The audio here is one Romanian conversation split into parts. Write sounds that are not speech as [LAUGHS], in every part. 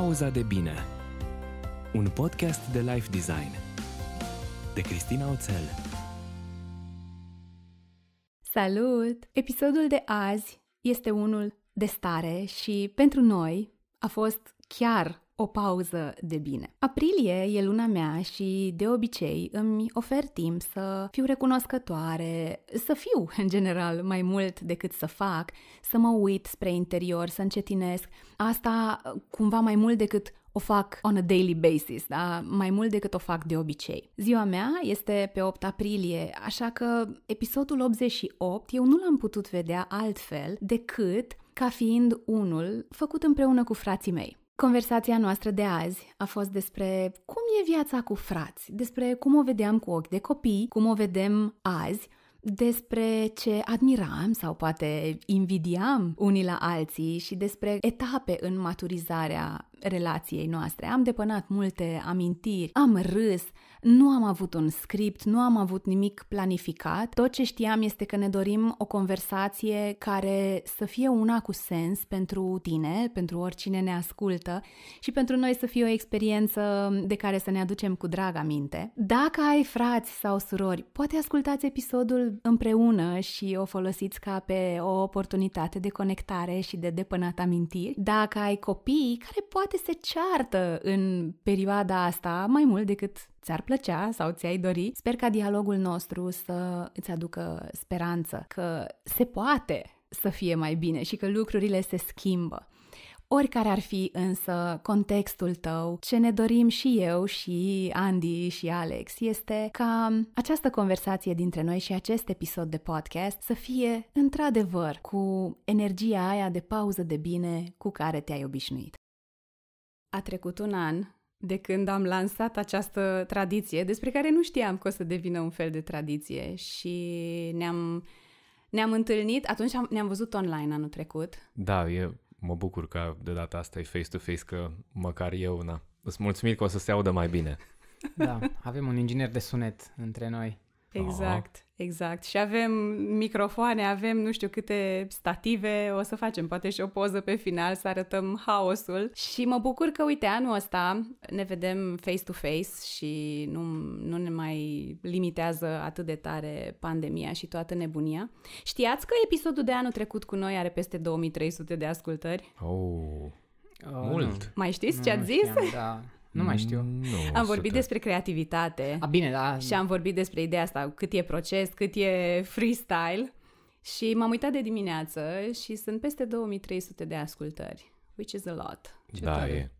Pauza de bine. Un podcast de life design de Cristina Oțel. Salut! Episodul de azi este unul de stare și pentru noi a fost chiar o pauză de bine. Aprilie e luna mea și de obicei îmi ofer timp să fiu recunoscătoare, să fiu [LAUGHS] în general mai mult decât să fac, să mă uit spre interior, să încetinesc. Asta cumva mai mult decât o fac on a daily basis, da? mai mult decât o fac de obicei. Ziua mea este pe 8 aprilie, așa că episodul 88 eu nu l-am putut vedea altfel decât ca fiind unul făcut împreună cu frații mei. Conversația noastră de azi a fost despre cum e viața cu frați, despre cum o vedeam cu ochi de copii, cum o vedem azi, despre ce admiram sau poate invidiam unii la alții și despre etape în maturizarea relației noastre. Am depănat multe amintiri, am râs, nu am avut un script, nu am avut nimic planificat. Tot ce știam este că ne dorim o conversație care să fie una cu sens pentru tine, pentru oricine ne ascultă și pentru noi să fie o experiență de care să ne aducem cu drag aminte. Dacă ai frați sau surori, poate ascultați episodul împreună și o folosiți ca pe o oportunitate de conectare și de depănat amintiri. Dacă ai copii care poate poate se ceartă în perioada asta mai mult decât ți-ar plăcea sau ți-ai dori. Sper ca dialogul nostru să îți aducă speranță că se poate să fie mai bine și că lucrurile se schimbă. Oricare ar fi însă contextul tău, ce ne dorim și eu și Andy și Alex este ca această conversație dintre noi și acest episod de podcast să fie într-adevăr cu energia aia de pauză de bine cu care te-ai obișnuit. A trecut un an de când am lansat această tradiție, despre care nu știam că o să devină un fel de tradiție și ne-am, ne-am întâlnit, atunci am, ne-am văzut online anul trecut. Da, e, mă bucur că de data asta e face-to-face, că măcar eu, na, îți mulțumit că o să se audă mai bine. Da, avem un inginer de sunet între noi. Exact. Exact. Și avem microfoane, avem nu știu câte stative, o să facem poate și o poză pe final să arătăm haosul. Și mă bucur că, uite, anul ăsta ne vedem face-to-face și nu, nu ne mai limitează atât de tare pandemia și toată nebunia. Știați că episodul de anul trecut cu noi are peste 2300 de ascultări? Oh, oh mult! Mai știți nu, ce ați zis? Știam, da. Nu mai știu. Mm, nu, am vorbit că... despre creativitate. A, bine, da. Și am vorbit despre ideea asta, cât e proces, cât e freestyle. Și m-am uitat de dimineață și sunt peste 2300 de ascultări, which is a lot. Ce da, tare. e.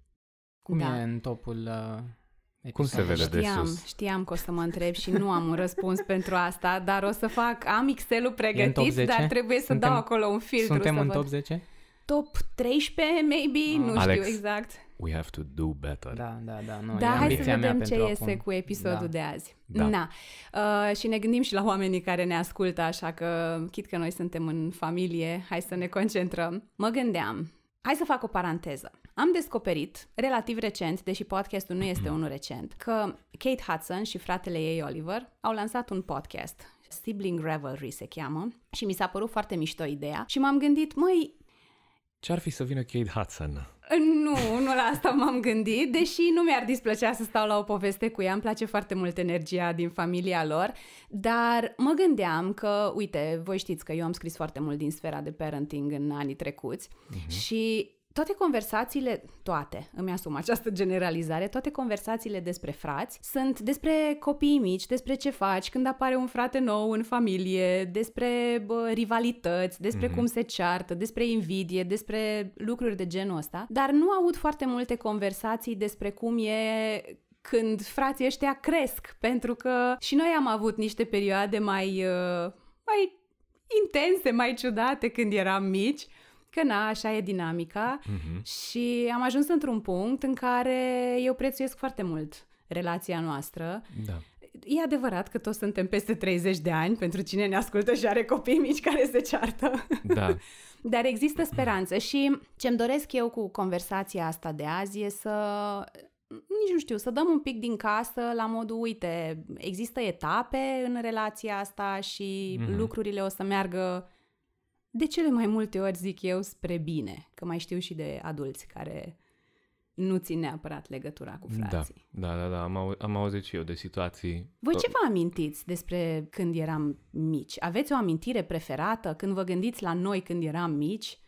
Cum da. e în topul uh, Episod. Cum se vede știam, de sus? Știam că o să mă întreb și nu am un răspuns [LAUGHS] pentru asta, dar o să fac, am Excel-ul pregătit, dar trebuie să suntem, dau acolo un filtru. Suntem să în văd. top 10? Top 13, maybe, ah. nu Alex, știu exact we have to do better. Da, da, da. Nu, da, hai să vedem ce iese acum. cu episodul da. de azi. Da. Na. Uh, și ne gândim și la oamenii care ne ascultă, așa că chit că noi suntem în familie, hai să ne concentrăm. Mă gândeam, hai să fac o paranteză. Am descoperit, relativ recent, deși podcastul nu este mhm. unul recent, că Kate Hudson și fratele ei Oliver au lansat un podcast. Sibling Revelry se cheamă și mi s-a părut foarte mișto ideea și m-am gândit, măi... Ce-ar fi să vină Kate Hudson? Nu, nu la asta m-am gândit, deși nu mi-ar displăcea să stau la o poveste cu ea, îmi place foarte mult energia din familia lor, dar mă gândeam că, uite, voi știți că eu am scris foarte mult din sfera de parenting în anii trecuți uh-huh. și toate conversațiile, toate, îmi asum această generalizare, toate conversațiile despre frați sunt despre copiii mici, despre ce faci când apare un frate nou în familie, despre bă, rivalități, despre mm-hmm. cum se ceartă, despre invidie, despre lucruri de genul ăsta, dar nu aud foarte multe conversații despre cum e când frații ăștia cresc, pentru că și noi am avut niște perioade mai, uh, mai intense, mai ciudate când eram mici că na, așa e dinamica uh-huh. și am ajuns într-un punct în care eu prețuiesc foarte mult relația noastră. Da. E adevărat că toți suntem peste 30 de ani, pentru cine ne ascultă și are copii mici care se ceartă. Da. [LAUGHS] Dar există speranță și ce-mi doresc eu cu conversația asta de azi e să nici nu știu, să dăm un pic din casă la modul, uite, există etape în relația asta și mm-hmm. lucrurile o să meargă de cele mai multe ori zic eu spre bine, că mai știu și de adulți care nu țin neapărat legătura cu da, frații. Da, da, da, da. Am, au- am auzit și eu de situații. Voi ce vă amintiți despre când eram mici? Aveți o amintire preferată când vă gândiți la noi când eram mici?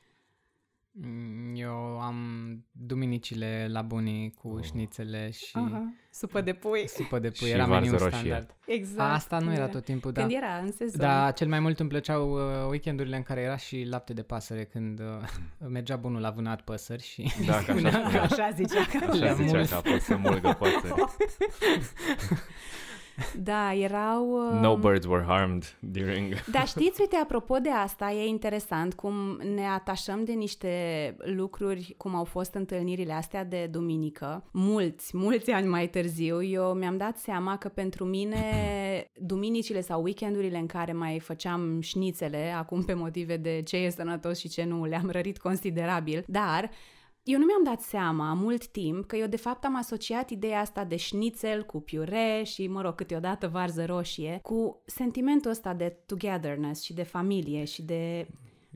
Mm, eu am duminicile la bunii cu oh. șnițele și... Aha. Supă de pui. Supă de [LAUGHS] pui, și era meniu standard. Exact. Asta nu era tot timpul, da. Când era în sezon. Da, cel mai mult îmi plăceau uh, weekendurile în care era și lapte de pasăre, când uh, [LAUGHS] mergea bunul la vânat păsări și... Da, [LAUGHS] că așa, așa zicea. Că așa zicea că a fost să mulgă păsări. Da, erau... Um... No birds were harmed during... [LAUGHS] Dar știți, uite, apropo de asta, e interesant cum ne atașăm de niște lucruri, cum au fost întâlnirile astea de duminică. Mulți, mulți ani mai târziu, eu mi-am dat seama că pentru mine [LAUGHS] duminicile sau weekendurile în care mai făceam șnițele, acum pe motive de ce e sănătos și ce nu, le-am rărit considerabil, dar eu nu mi-am dat seama mult timp că eu de fapt am asociat ideea asta de șnițel cu piure și, mă rog, câteodată varză roșie, cu sentimentul ăsta de togetherness și de familie și de...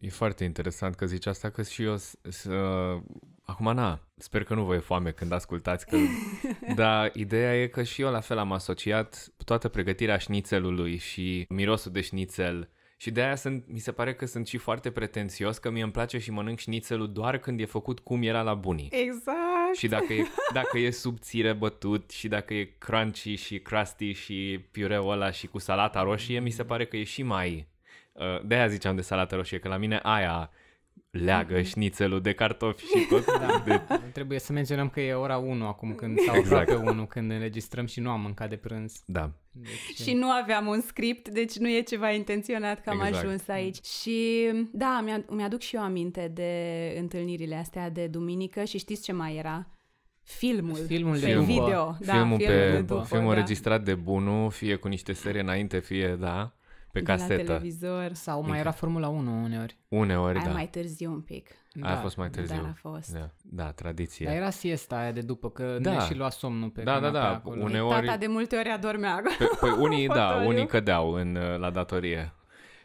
E foarte interesant că zici asta, că și eu... Uh, acum, na, sper că nu vă e foame când ascultați, că... [LAUGHS] dar ideea e că și eu la fel am asociat toată pregătirea șnițelului și mirosul de șnițel și de aia sunt, mi se pare că sunt și foarte pretențios, că mie îmi place și mănânc șnițelul doar când e făcut cum era la bunii. Exact! Și dacă e, dacă e subțire bătut și dacă e crunchy și crusty și piureul ăla și cu salata roșie, mi se pare că e și mai... Uh, de aia ziceam de salată roșie, că la mine aia leagă șnițelul de cartofi și tot. Da. De... Trebuie să menționăm că e ora 1 acum când, sau exact. aproape 1 când înregistrăm și nu am mâncat de prânz. Da. Deci... Și nu aveam un script, deci nu e ceva intenționat că am exact. ajuns aici. Și da, mi-aduc și eu aminte de întâlnirile astea de duminică și știți ce mai era? Filmul. Filmul de Film, video. Da, filmul, filmul, pe, de după, filmul da. registrat de bunu, fie cu niște serie înainte, fie da pe casetă. la televizor. Sau mai era Formula 1 uneori. Uneori, aia da. mai târziu un pic. Da, a fost mai târziu. Da, a fost. Da, da tradiție. Dar era siesta aia de după, că da. ne și lua somnul pe Da, da, da. Acolo. Păi păi uneori... Tata de multe ori adormea acolo. Pe, păi, păi [LAUGHS] unii, da, unii cădeau în, uh, la datorie.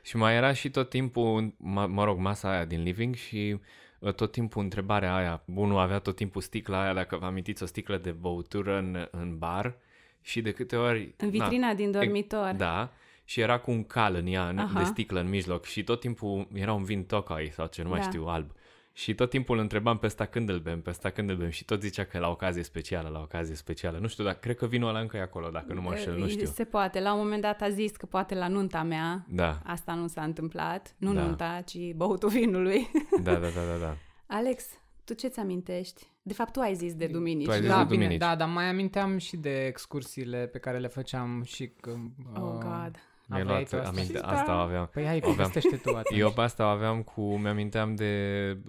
Și mai era și tot timpul, mă, mă rog, masa aia din living și uh, tot timpul întrebarea aia. Bunul avea tot timpul sticla aia, dacă vă amintiți, o sticlă de băutură în, în bar. Și de câte ori... În vitrina na, din dormitor. E, da și era cu un cal în ea, Aha. de sticlă în mijloc și tot timpul era un vin tocai sau ce nu mai da. știu, alb. Și tot timpul îl întrebam pe ăsta când îl bem, pe ăsta când îl bem și tot zicea că la ocazie specială, la ocazie specială. Nu știu, dar cred că vinul ăla încă e acolo, dacă nu mă înșel, nu știu. Se poate. La un moment dat a zis că poate la nunta mea. Da. Asta nu s-a întâmplat. Nu da. nunta, ci băutul vinului. Da, da, da, da, da. [LAUGHS] Alex, tu ce-ți amintești? De fapt, tu ai zis de duminici. Tu ai zis da, de bine, da, dar mai aminteam și de excursiile pe care le făceam și... Că, oh, uh, oh, God mi a luat aminte, asta, asta da. aveam. Păi hai, aveam. tu atunci. Eu pe asta aveam cu, mi-aminteam de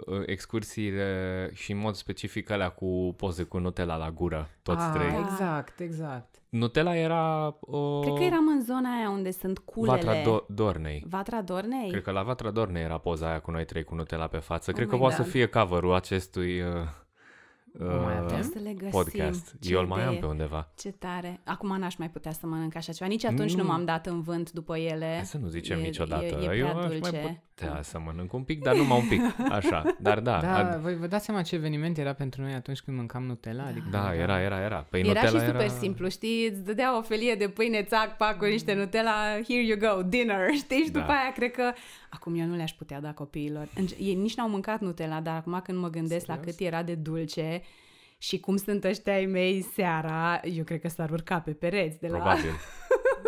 uh, excursiile și în mod specific alea cu poze cu Nutella la gură, toți ah, trei. Exact, exact. Nutella era... O... Cred că eram în zona aia unde sunt culele. Vatra Do- Dornei. Vatra Dornei? Cred că la Vatra Dornei era poza aia cu noi trei cu Nutella pe față. Oh Cred că poate să fie cover acestui... Uh mai uh, le găsim. podcast. Ce Eu îl mai am pe undeva. Ce tare. Acum n-aș mai putea să mănânc așa ceva. Nici atunci nu, nu m-am dat în vânt după ele. Hai să nu zicem e, niciodată. E, e Eu aș dulce. mai putea da. să mănânc un pic, dar numai un pic. Așa. Dar da. Da, ad... voi vă dați seama ce eveniment era pentru noi atunci când mâncam Nutella? Da, adică da era, era, era. Păi era Nutella și super era... simplu, știi? Îți dădea o felie de pâine, țac, pac, cu niște Nutella, here you go, dinner, [LAUGHS] știi? Și da. după aia cred că acum eu nu le-aș putea da copiilor. Ei nici n-au mâncat Nutella, dar acum când mă gândesc Serios? la cât era de dulce și cum sunt ăștia ai mei seara, eu cred că s-ar urca pe pereți de la... Probabil. [LAUGHS]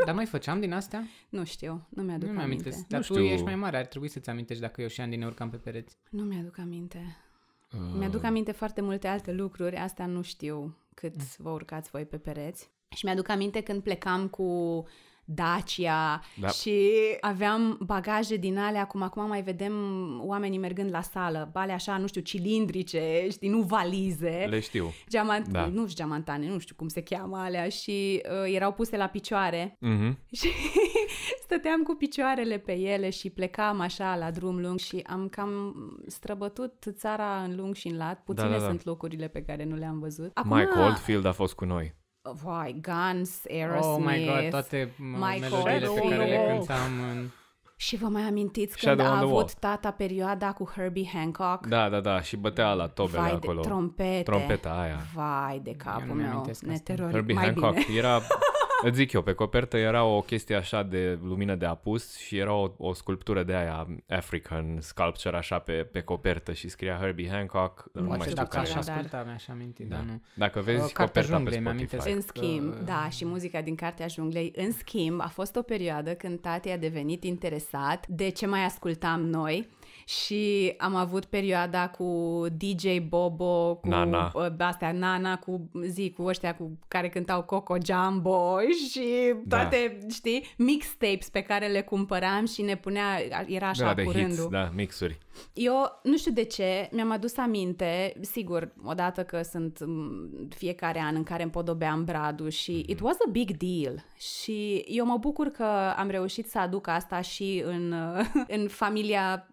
Dar mai făceam din astea? Nu știu, nu mi-aduc nu aminte. Nu Dar tu știu. ești mai mare, ar trebui să-ți amintești dacă eu și Andy ne urcam pe pereți. Nu mi-aduc aminte. Uh. Mi-aduc aminte foarte multe alte lucruri, asta nu știu cât uh. vă urcați voi pe pereți. Și mi-aduc aminte când plecam cu Dacia da. și aveam bagaje din alea, cum acum mai vedem oamenii mergând la sală, bale așa, nu știu, cilindrice, știi, nu valize. Le știu. Geamant- da. Nu știu, geamantane, nu știu cum se cheamă alea și uh, erau puse la picioare mm-hmm. [LAUGHS] și stăteam cu picioarele pe ele și plecam așa la drum lung și am cam străbătut țara în lung și în lat. Da, Puține da, da, da. sunt locurile pe care nu le-am văzut. Acum, Mike Oldfield a fost cu noi. Vai, Guns, Aerosmith, oh my God, toate uh, Michael melodiile pe care le cântam în... Și vă mai amintiți Shadow când a avut wall. tata perioada cu Herbie Hancock? Da, da, da, și bătea la tobele Vai acolo. De trompete. Trompeta aia. Vai de capul meu. Ne terori. Herbie mai Hancock bine. era [LAUGHS] Îți zic eu, pe copertă era o chestie așa de lumină de apus și era o, o sculptură de aia African sculpture așa pe, pe copertă și scria Herbie Hancock. Nu, nu mai știu dacă care. aș asculta, mi-aș aminti, da. dar nu. Dacă vezi o, coperta junglei, pe Spotify. În schimb, că... da, și muzica din Cartea Junglei, în schimb, a fost o perioadă când tati a devenit interesat de ce mai ascultam noi și am avut perioada cu DJ Bobo, cu Nana. Uh, astea, Nana, cu zi, cu ăștia cu care cântau Coco Jumbo și toate, da. știi, mixtapes pe care le cumpăram și ne punea, era așa da, cu de hits, da, mixuri. Eu nu știu de ce, mi-am adus aminte, sigur, odată că sunt fiecare an în care împodobeam bradul și mm-hmm. it was a big deal și eu mă bucur că am reușit să aduc asta și în, [LAUGHS] în familia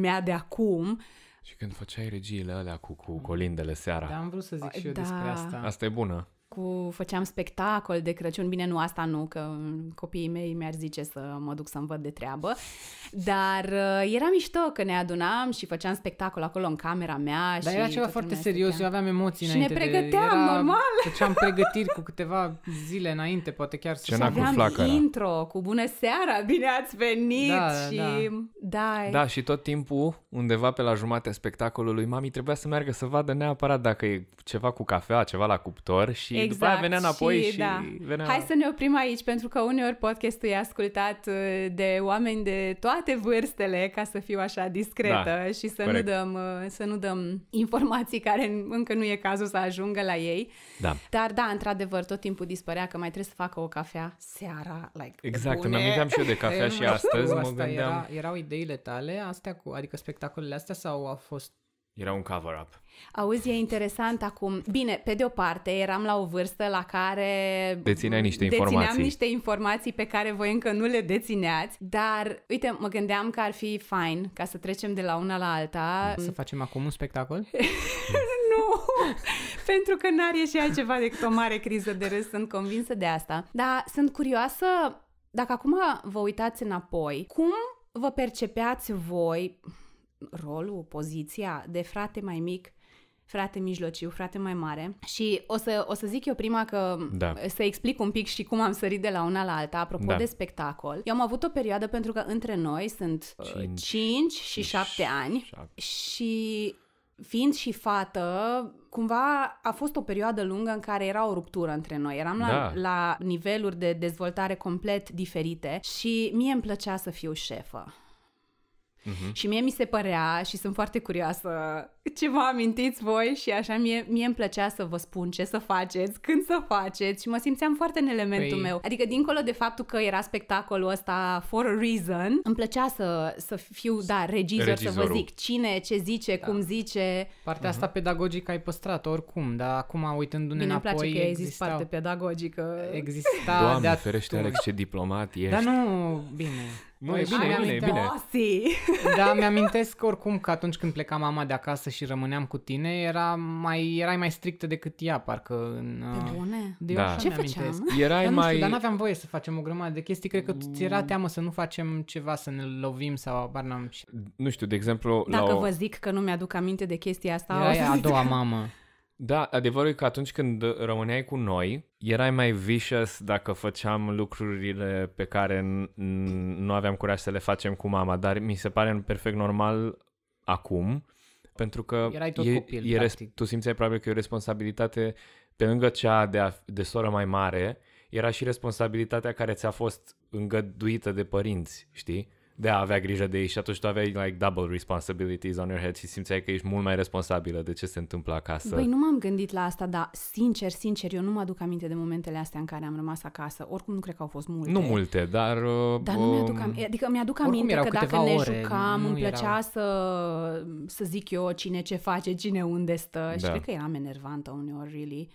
mea de acum. Și când făceai regiile alea cu, cu colindele seara. Da, am vrut să zic și eu da. despre asta. Asta e bună cu, făceam spectacol de Crăciun, bine nu asta nu, că copiii mei mi-ar zice să mă duc să-mi văd de treabă, dar uh, era mișto că ne adunam și făceam spectacol acolo în camera mea. Dar și era ceva foarte serios, eu aveam emoții și înainte. Și ne pregăteam, de... era... normal! [LAUGHS] Făceam pregătiri cu câteva zile înainte, poate chiar să Cena aveam cu intro cu bună seara, bine ați venit da, și... Da. Da. da, și tot timpul undeva pe la jumatea spectacolului, mami trebuia să meargă să vadă neapărat dacă e ceva cu cafea, ceva la cuptor și exact. după aia exact. venea înapoi și... și da. venea... Hai să ne oprim aici, pentru că uneori podcastul e ascultat uh, de oameni de toate vârstele, ca să fiu așa discretă da, și să nu, dăm, uh, să nu dăm informații care încă nu e cazul să ajungă la ei. Da. Dar da, într-adevăr, tot timpul dispărea că mai trebuie să facă o cafea seara. Like, exact, îmi aminteam și eu de cafea [LAUGHS] și astăzi. Asta mă gândeam... era, erau ideile tale, astea cu, adică spectacolele astea sau au fost era un cover-up. Auzi, e interesant acum. Bine, pe de o parte, eram la o vârstă la care... Dețineai niște informații. Dețineam niște informații pe care voi încă nu le dețineați, dar, uite, mă gândeam că ar fi fain ca să trecem de la una la alta. Să facem acum un spectacol? [LAUGHS] nu! Pentru că n-ar ieși altceva decât o mare criză de râs, sunt convinsă de asta. Dar sunt curioasă, dacă acum vă uitați înapoi, cum vă percepeați voi rolul, poziția de frate mai mic frate mijlociu, frate mai mare. Și o să, o să zic eu prima că da. să explic un pic și cum am sărit de la una la alta, apropo da. de spectacol. Eu am avut o perioadă pentru că între noi sunt 5, uh, și 7 ani și fiind și fată, cumva a fost o perioadă lungă în care era o ruptură între noi. Eram da. la, la niveluri de dezvoltare complet diferite și mie îmi plăcea să fiu șefă. Uh-huh. Și mie mi se părea și sunt foarte curioasă ce vă amintiți voi și așa mie, mie îmi plăcea să vă spun ce să faceți, când să faceți și mă simțeam foarte în elementul păi... meu. Adică dincolo de faptul că era spectacolul ăsta for a reason, îmi plăcea să, să fiu, da, regizor, Regizorul. să vă zic cine, ce zice, da. cum zice. Partea uh-huh. asta mhm. pedagogică ai păstrat oricum, dar acum uitându-ne Bine înapoi... Bine îmi place că există parte pedagogică. Exista... Doamne, de ferește, Alex, ce diplomat ești. Dar nu, bine. Nu, păi e bine, e bine, e bine. Dar mi-amintesc oricum că atunci când pleca mama de acasă și rămâneam cu tine, era mai, erai mai strictă decât ea, parcă. În, Pe uh, bune? De da. Ce făceam? [LAUGHS] Erai dar nu mai... știu, dar n-aveam voie să facem o grămadă de chestii, cred că mm. ți era teamă să nu facem ceva, să ne lovim sau abar n-am. Nu știu, de exemplu... Dacă la o... vă zic că nu mi-aduc aminte de chestia asta... Era o să a doua mamă. Da, adevărul e că atunci când rămâneai cu noi, erai mai vicious dacă făceam lucrurile pe care nu aveam curaj să le facem cu mama, dar mi se pare perfect normal acum, pentru că erai tot e, copil, e res- tu simțeai probabil că e o responsabilitate pe lângă cea de, a, de soră mai mare, era și responsabilitatea care ți-a fost îngăduită de părinți, știi? de a avea grijă de ei și atunci tu aveai like double responsibilities on your head și simțeai că ești mult mai responsabilă de ce se întâmplă acasă. Băi, nu m-am gândit la asta, dar sincer, sincer, eu nu mă aduc aminte de momentele astea în care am rămas acasă. Oricum nu cred că au fost multe. Nu multe, dar... Uh, dar nu mi-aduc um, aminte, adică mi-aduc aminte că dacă ne ore, jucam, îmi plăcea erau... să, să zic eu cine ce face, cine unde stă da. și cred că eram enervantă uneori, really.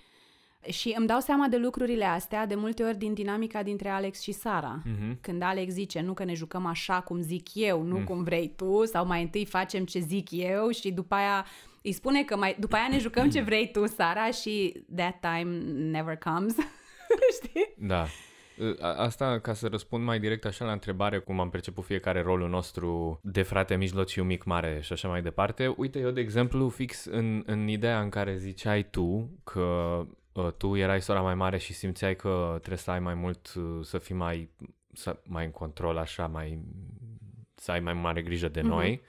Și îmi dau seama de lucrurile astea de multe ori din dinamica dintre Alex și Sara. Mm-hmm. Când Alex zice, nu că ne jucăm așa cum zic eu, nu mm. cum vrei tu, sau mai întâi facem ce zic eu și după aia îi spune că mai, după aia ne jucăm ce vrei tu, Sara, și that time never comes. [LAUGHS] Știi? Da. Asta ca să răspund mai direct așa la întrebare cum am perceput fiecare rolul nostru de frate mijlociu, mic, mare și așa mai departe. Uite, eu de exemplu fix în, în ideea în care ziceai tu că Uh, tu erai sora mai mare și simțeai că trebuie să ai mai mult, uh, să fii mai, să, mai în control, așa, mai, să ai mai mare grijă de mm-hmm. noi.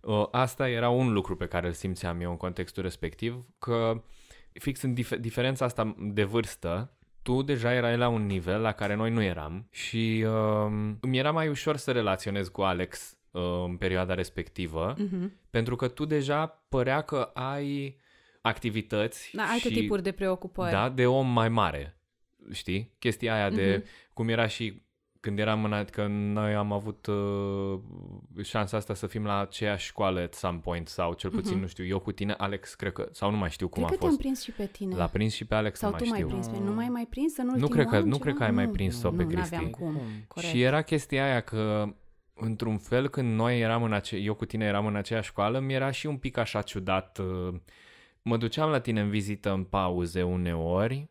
Uh, asta era un lucru pe care îl simțeam eu în contextul respectiv, că fix în dif- diferența asta de vârstă, tu deja erai la un nivel la care noi nu eram și uh, îmi era mai ușor să relaționez cu Alex uh, în perioada respectivă, mm-hmm. pentru că tu deja părea că ai activități. Da, alte și, tipuri de preocupări. Da, de om mai mare. Știi? Chestia aia de uh-huh. cum era și când eram în, că noi am avut uh, șansa asta să fim la aceeași școală at some point sau cel puțin, uh-huh. nu știu, eu cu tine, Alex, cred că, sau nu mai știu cum cred a fost. Cred că prins și pe tine. L-a prins și pe Alex, sau nu tu mai știu. mai prins, nu mai mai prins în Nu cred că, nu cred că ai mai prins-o nu, pe nu, Cristi. Nu, cum, corect. Și era chestia aia că într-un fel când noi eram în ace- eu cu tine eram în aceeași școală, mi era și un pic așa ciudat uh, mă duceam la tine în vizită în pauze uneori,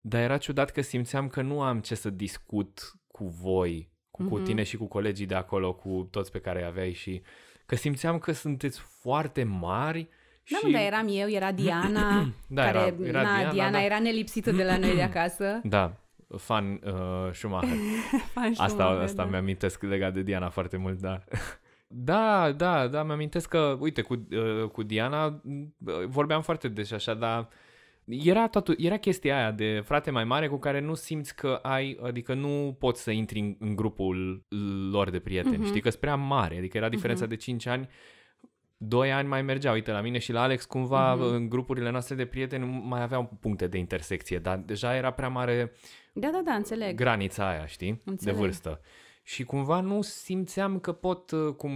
dar era ciudat că simțeam că nu am ce să discut cu voi, cu, mm-hmm. cu tine și cu colegii de acolo, cu toți pe care îi aveai și că simțeam că sunteți foarte mari da, și... Nu, dar eram eu, era Diana, [CLEARS THROAT] da, care, era, era na, Diana, Diana da. era nelipsită de la noi de acasă. [CLEARS THROAT] Da, fan uh, Schumacher. [LAUGHS] fan Schumacher asta, asta da. mi-amintesc legat de Diana foarte mult, da. [LAUGHS] Da, da, da, mi-amintesc că, uite, cu, uh, cu Diana uh, vorbeam foarte des așa, dar era, toată, era chestia aia de frate mai mare cu care nu simți că ai, adică nu poți să intri în, în grupul lor de prieteni, uh-huh. știi, că prea mare, adică era diferența uh-huh. de 5 ani, 2 ani mai mergea, uite, la mine și la Alex cumva uh-huh. în grupurile noastre de prieteni mai aveau puncte de intersecție, dar deja era prea mare da, da, da, înțeleg. granița aia, știi, înțeleg. de vârstă și cumva nu simțeam că pot, uh, cum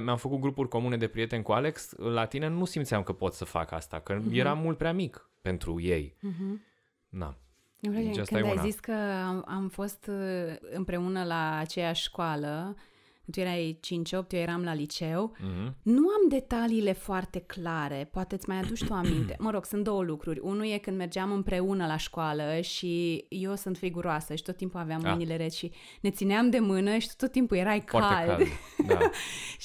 mi-am făcut grupuri comune de prieteni cu Alex, uh, la tine nu simțeam că pot să fac asta, că mm-hmm. eram mult prea mic pentru ei. Mm-hmm. Na. Deci Când ai una. zis că am, am fost uh, împreună la aceeași școală, tu erai 5-8, eu eram la liceu, mm-hmm. nu am detaliile foarte clare, poate ți mai aduci tu [CLEARS THROAT] aminte. mă rog, sunt două lucruri. Unul e când mergeam împreună la școală și eu sunt figuroasă și tot timpul aveam ah. mâinile reci și ne țineam de mână și tot timpul erai cald. cald. Da. [LAUGHS]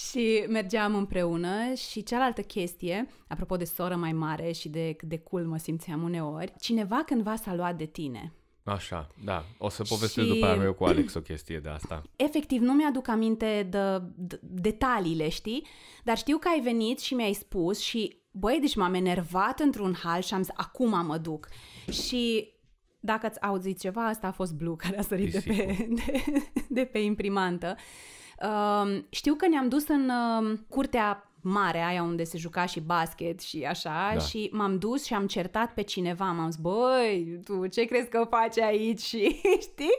și mergeam împreună și cealaltă chestie, apropo de soră mai mare și de cât de cool mă simțeam uneori, cineva cândva s-a luat de tine. Așa, da. O să povestesc și... după aia eu cu Alex o chestie de asta. Efectiv, nu mi-aduc aminte de, de detaliile, știi? Dar știu că ai venit și mi-ai spus și, băi, deci m-am enervat într-un hal și am zis, acum mă duc. Și dacă ați auzit ceva, asta a fost Blue care a sărit de pe, [LAUGHS] de, de pe imprimantă. Uh, știu că ne-am dus în uh, curtea mare, aia unde se juca și basket și așa da. și m-am dus și am certat pe cineva, m-am zis, băi, tu ce crezi că faci aici [LAUGHS] și știi?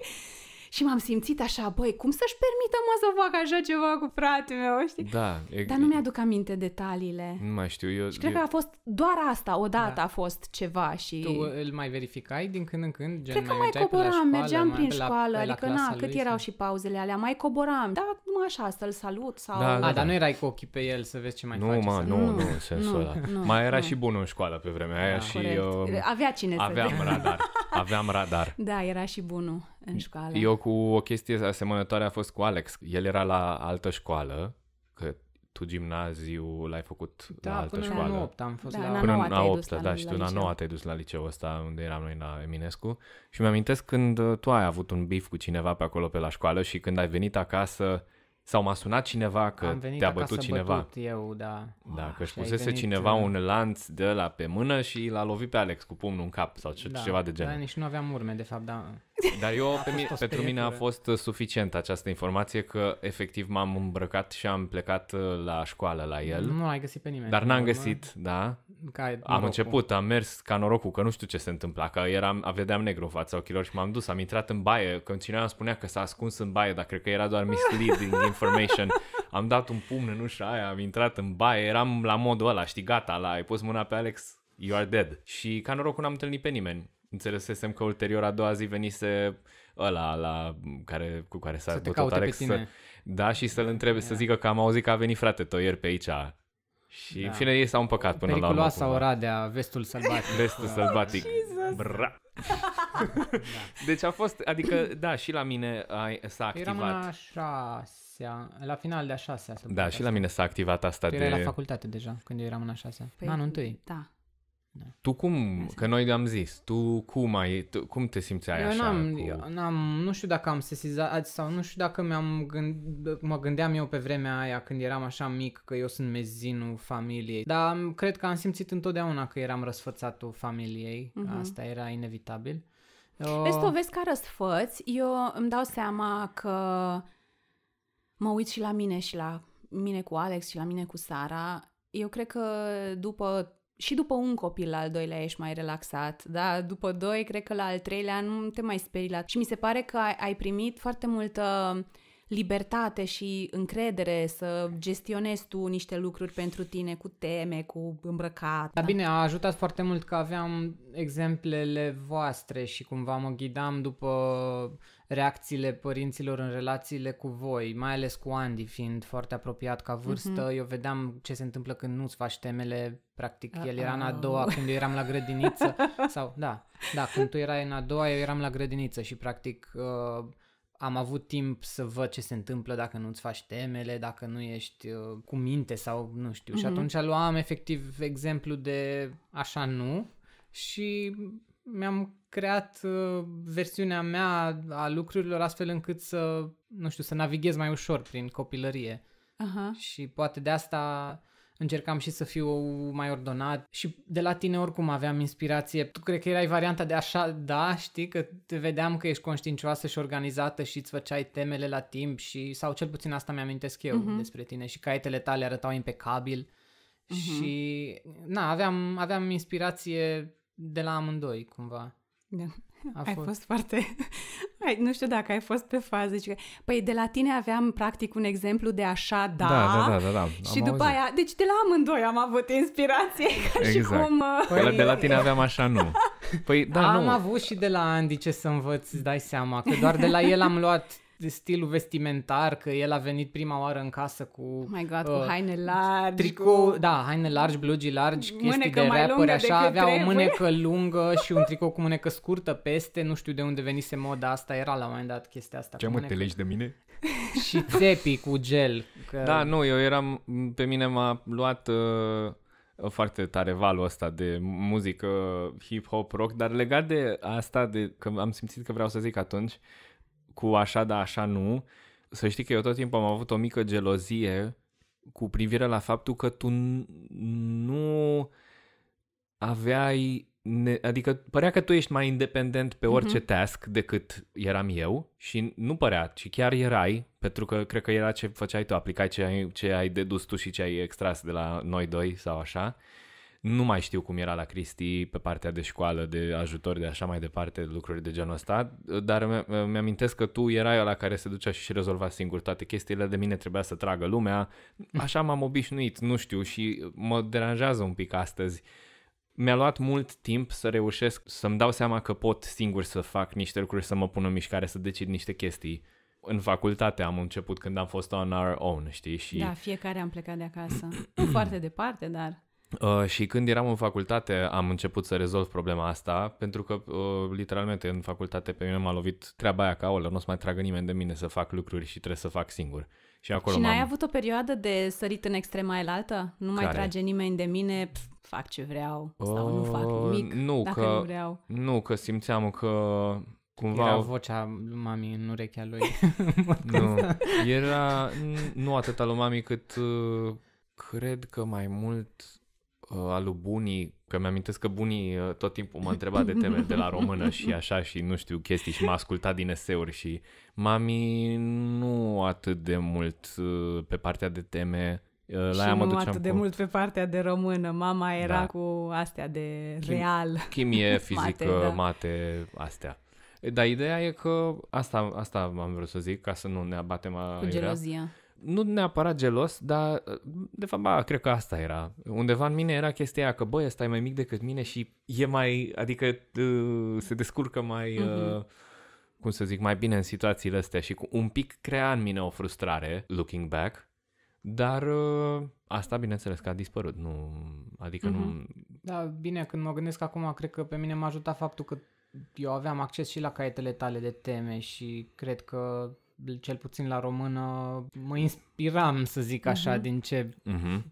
și m-am simțit așa, băi, cum să-și permită mă să fac așa ceva cu fratele meu, știi? Da. E, Dar nu mi-aduc aminte detaliile. Nu mai știu. Eu, și cred eu... că a fost doar asta, odată da. a fost ceva și... Tu îl mai verificai din când în când? Gen, cred că mai, mai coboram, școală, mergeam mai prin la, școală, la, adică la na, cât lui, erau sau... și pauzele alea, mai coboram, da, nu așa, să-l salut sau... Da, da, da, dar nu erai cu ochii pe el să vezi ce mai nu, face. Ma, nu, nu, nu, în sensul ăla. Mai era și bun în școală pe vremea aia da, și... Avea cine să Aveam radar, aveam radar. [LAUGHS] Da, era și bunul în școală. Eu cu o chestie asemănătoare a fost cu Alex. El era la altă școală, că tu gimnaziu l-ai făcut da, la altă până școală. până la 8 am fost da, la... Până la 9 a 8 dus la, da, la și tu la 9 te-ai dus la liceu ăsta unde eram noi la Eminescu. Și mi-amintesc când uh, tu ai avut un bif cu cineva pe acolo pe la școală și când ai venit acasă sau m-a sunat cineva că te-a bătut cineva. Bătut eu, da. Da, că ah, își pusese venit... cineva uh, un lanț de la pe mână și l-a lovit pe Alex cu pumnul în cap sau ce, da, ceva de genul. Da, nici nu aveam urme, de fapt, da. Dar eu, pe mi- pentru mine a fost uh, suficient această informație că efectiv m-am îmbrăcat și am plecat uh, la școală la el. Nu, nu ai găsit pe nimeni. Dar n-am găsit, da ca norocul. Am început, am mers ca norocul, că nu știu ce se întâmpla, că eram, vedeam negru în fața ochilor și m-am dus, am intrat în baie, că cineva spunea că s-a ascuns în baie, dar cred că era doar misleading [LAUGHS] information. Am dat un pumn în ușa aia, am intrat în baie, eram la modul ăla, știi, gata, la, ai pus mâna pe Alex, you are dead. Și ca norocul n-am întâlnit pe nimeni. Înțelesesem că ulterior a doua zi venise ăla la care, cu care s-a să bătut Alex. Să, da, și să-l întrebe, yeah. să zică că am auzit că a venit frate tău ieri pe aici și da. în fine ei s-au împăcat până Periculoasa la urmă. Periculoasa Oradea, vestul sălbatic. Vestul sălbatic. Bra. da. [LAUGHS] Deci a fost, adică da, și la mine a, s-a activat. Eram la șasea, la final de a șasea. Da, și la mine s-a activat asta de... la facultate deja, când eu eram în a șasea. Păi, anul întâi. Da. Da. Tu cum, că noi am zis, tu cum ai, tu, cum te simțeai eu așa? N-am, cu... eu n-am, nu știu dacă am sesizat sau nu știu dacă mi-am gând, mă gândeam eu pe vremea aia când eram așa mic că eu sunt mezinul familiei, dar cred că am simțit întotdeauna că eram răsfățatul familiei, mm-hmm. asta era inevitabil. Eu... Vezi, tu vezi ca răsfăți, eu îmi dau seama că mă uit și la mine și la mine cu Alex și la mine cu Sara, eu cred că după și după un copil, la al doilea ești mai relaxat, da? După doi, cred că la al treilea nu te mai sperii la... Și mi se pare că ai, ai primit foarte multă libertate și încredere să gestionezi tu niște lucruri pentru tine cu teme, cu îmbrăcat. Dar da? bine, a ajutat foarte mult că aveam exemplele voastre și cumva mă ghidam după reacțiile părinților în relațiile cu voi, mai ales cu Andy fiind foarte apropiat ca vârstă, mm-hmm. eu vedeam ce se întâmplă când nu-ți faci temele, practic Uh-oh. el era în a doua când eu eram la grădiniță, [LAUGHS] sau da, da, când tu erai în a doua eu eram la grădiniță și practic uh, am avut timp să văd ce se întâmplă dacă nu-ți faci temele, dacă nu ești uh, cu minte sau nu știu. Mm-hmm. Și mhm. atunci luam efectiv exemplu de așa nu și mi-am creat uh, versiunea mea a lucrurilor astfel încât să, nu știu, să navighez mai ușor prin copilărie. Aha. Și poate de asta încercam și să fiu mai ordonat și de la tine oricum aveam inspirație. Tu cred că erai varianta de așa, da, știi, că te vedeam că ești conștiincioasă și organizată și îți făceai temele la timp și, sau cel puțin asta mi-amintesc eu uh-huh. despre tine și caietele tale arătau impecabil uh-huh. și, na, aveam, aveam inspirație de la amândoi, cumva. Da. A ai fost, fost foarte... [LAUGHS] Ai, nu știu dacă ai fost pe fază. Ci... Păi de la tine aveam practic un exemplu de așa, da, da, da, da, da. da. și după auzit. aia... Deci de la amândoi am avut inspirație, [LAUGHS] ca exact. și cum... Uh, păi... De la păi- tine aveam așa, nu. Păi, da, am nu. avut și de la Andy ce să învăț, îți dai seama, că doar de la el am luat stilul vestimentar, că el a venit prima oară în casă cu... Oh my God, uh, cu haine largi. Tricou, cu... da, haine largi, blugi largi, chestii de rapper, așa, avea trebuie. o mânecă lungă și un tricou cu mânecă scurtă peste, nu știu de unde venise moda asta, era la un moment dat chestia asta. Ce mă, te legi de mine? și țepii cu gel. Că... Da, nu, eu eram, pe mine m-a luat... Uh foarte tare valul ăsta de muzică hip-hop, rock, dar legat de asta, de că am simțit că vreau să zic atunci, uh, cu așa da, așa nu, să știi că eu tot timpul am avut o mică gelozie cu privire la faptul că tu nu aveai ne, adică părea că tu ești mai independent pe mhm. orice mm-hmm. task decât eram eu și nu părea, ci chiar erai, pentru că cred că era ce făceai tu, aplicai ce ai, ce ai dedus tu și ce ai extras de la noi doi sau așa. Nu mai știu cum era la Cristi pe partea de școală, de ajutor, de așa mai departe, lucruri de genul ăsta, dar mi-amintesc că tu erai la care se ducea și rezolva singur toate chestiile, de mine trebuia să tragă lumea. Așa m-am obișnuit, nu știu, și mă deranjează un pic astăzi mi-a luat mult timp să reușesc să-mi dau seama că pot singur să fac niște lucruri, să mă pun în mișcare, să decid niște chestii. În facultate am început când am fost on our own, știi? Și... Da, fiecare am plecat de acasă. nu foarte departe, dar Uh, și când eram în facultate am început să rezolv problema asta, pentru că uh, literalmente în facultate pe mine m-a lovit treaba aia ca o nu o să mai tragă nimeni de mine să fac lucruri și trebuie să fac singur. Și, acolo și n-ai m-am... avut o perioadă de sărit în extrema elaltă? Nu mai Care? trage nimeni de mine, pf, fac ce vreau sau uh, nu fac uh, nimic nu, dacă că, nu vreau. Nu, că simțeam că cumva... Era vocea mami în urechea lui. [LAUGHS] nu, era nu atât al lui mami cât uh, cred că mai mult Uh, al lui bunii, că mi-amintesc că bunii uh, tot timpul mă întreba de teme de la română și așa și nu știu chestii și m-a ascultat din eseuri și mami nu atât de mult uh, pe partea de teme la și mă nu atât cu... de mult pe partea de română. Mama era da. cu astea de Chim- real. Chimie, [LAUGHS] fizică, mate, da. mate, astea. Dar ideea e că asta, asta am vrut să zic, ca să nu ne abatem Cu gelozia. Era nu neapărat gelos, dar de fapt, ba, cred că asta era. Undeva în mine era chestia aia că, băi, ăsta e mai mic decât mine și e mai, adică ă, se descurcă mai, uh-huh. cum să zic, mai bine în situațiile astea și cu un pic crea în mine o frustrare, looking back, dar ă, asta, bineînțeles, că a dispărut, nu, adică uh-huh. nu... Mhm. Da, bine, când mă gândesc acum, cred că pe mine m-a ajutat faptul că eu aveam acces și la caietele tale de teme și cred că cel puțin la română, mă inspiram, să zic așa, uh-huh. din ce... Uh-huh.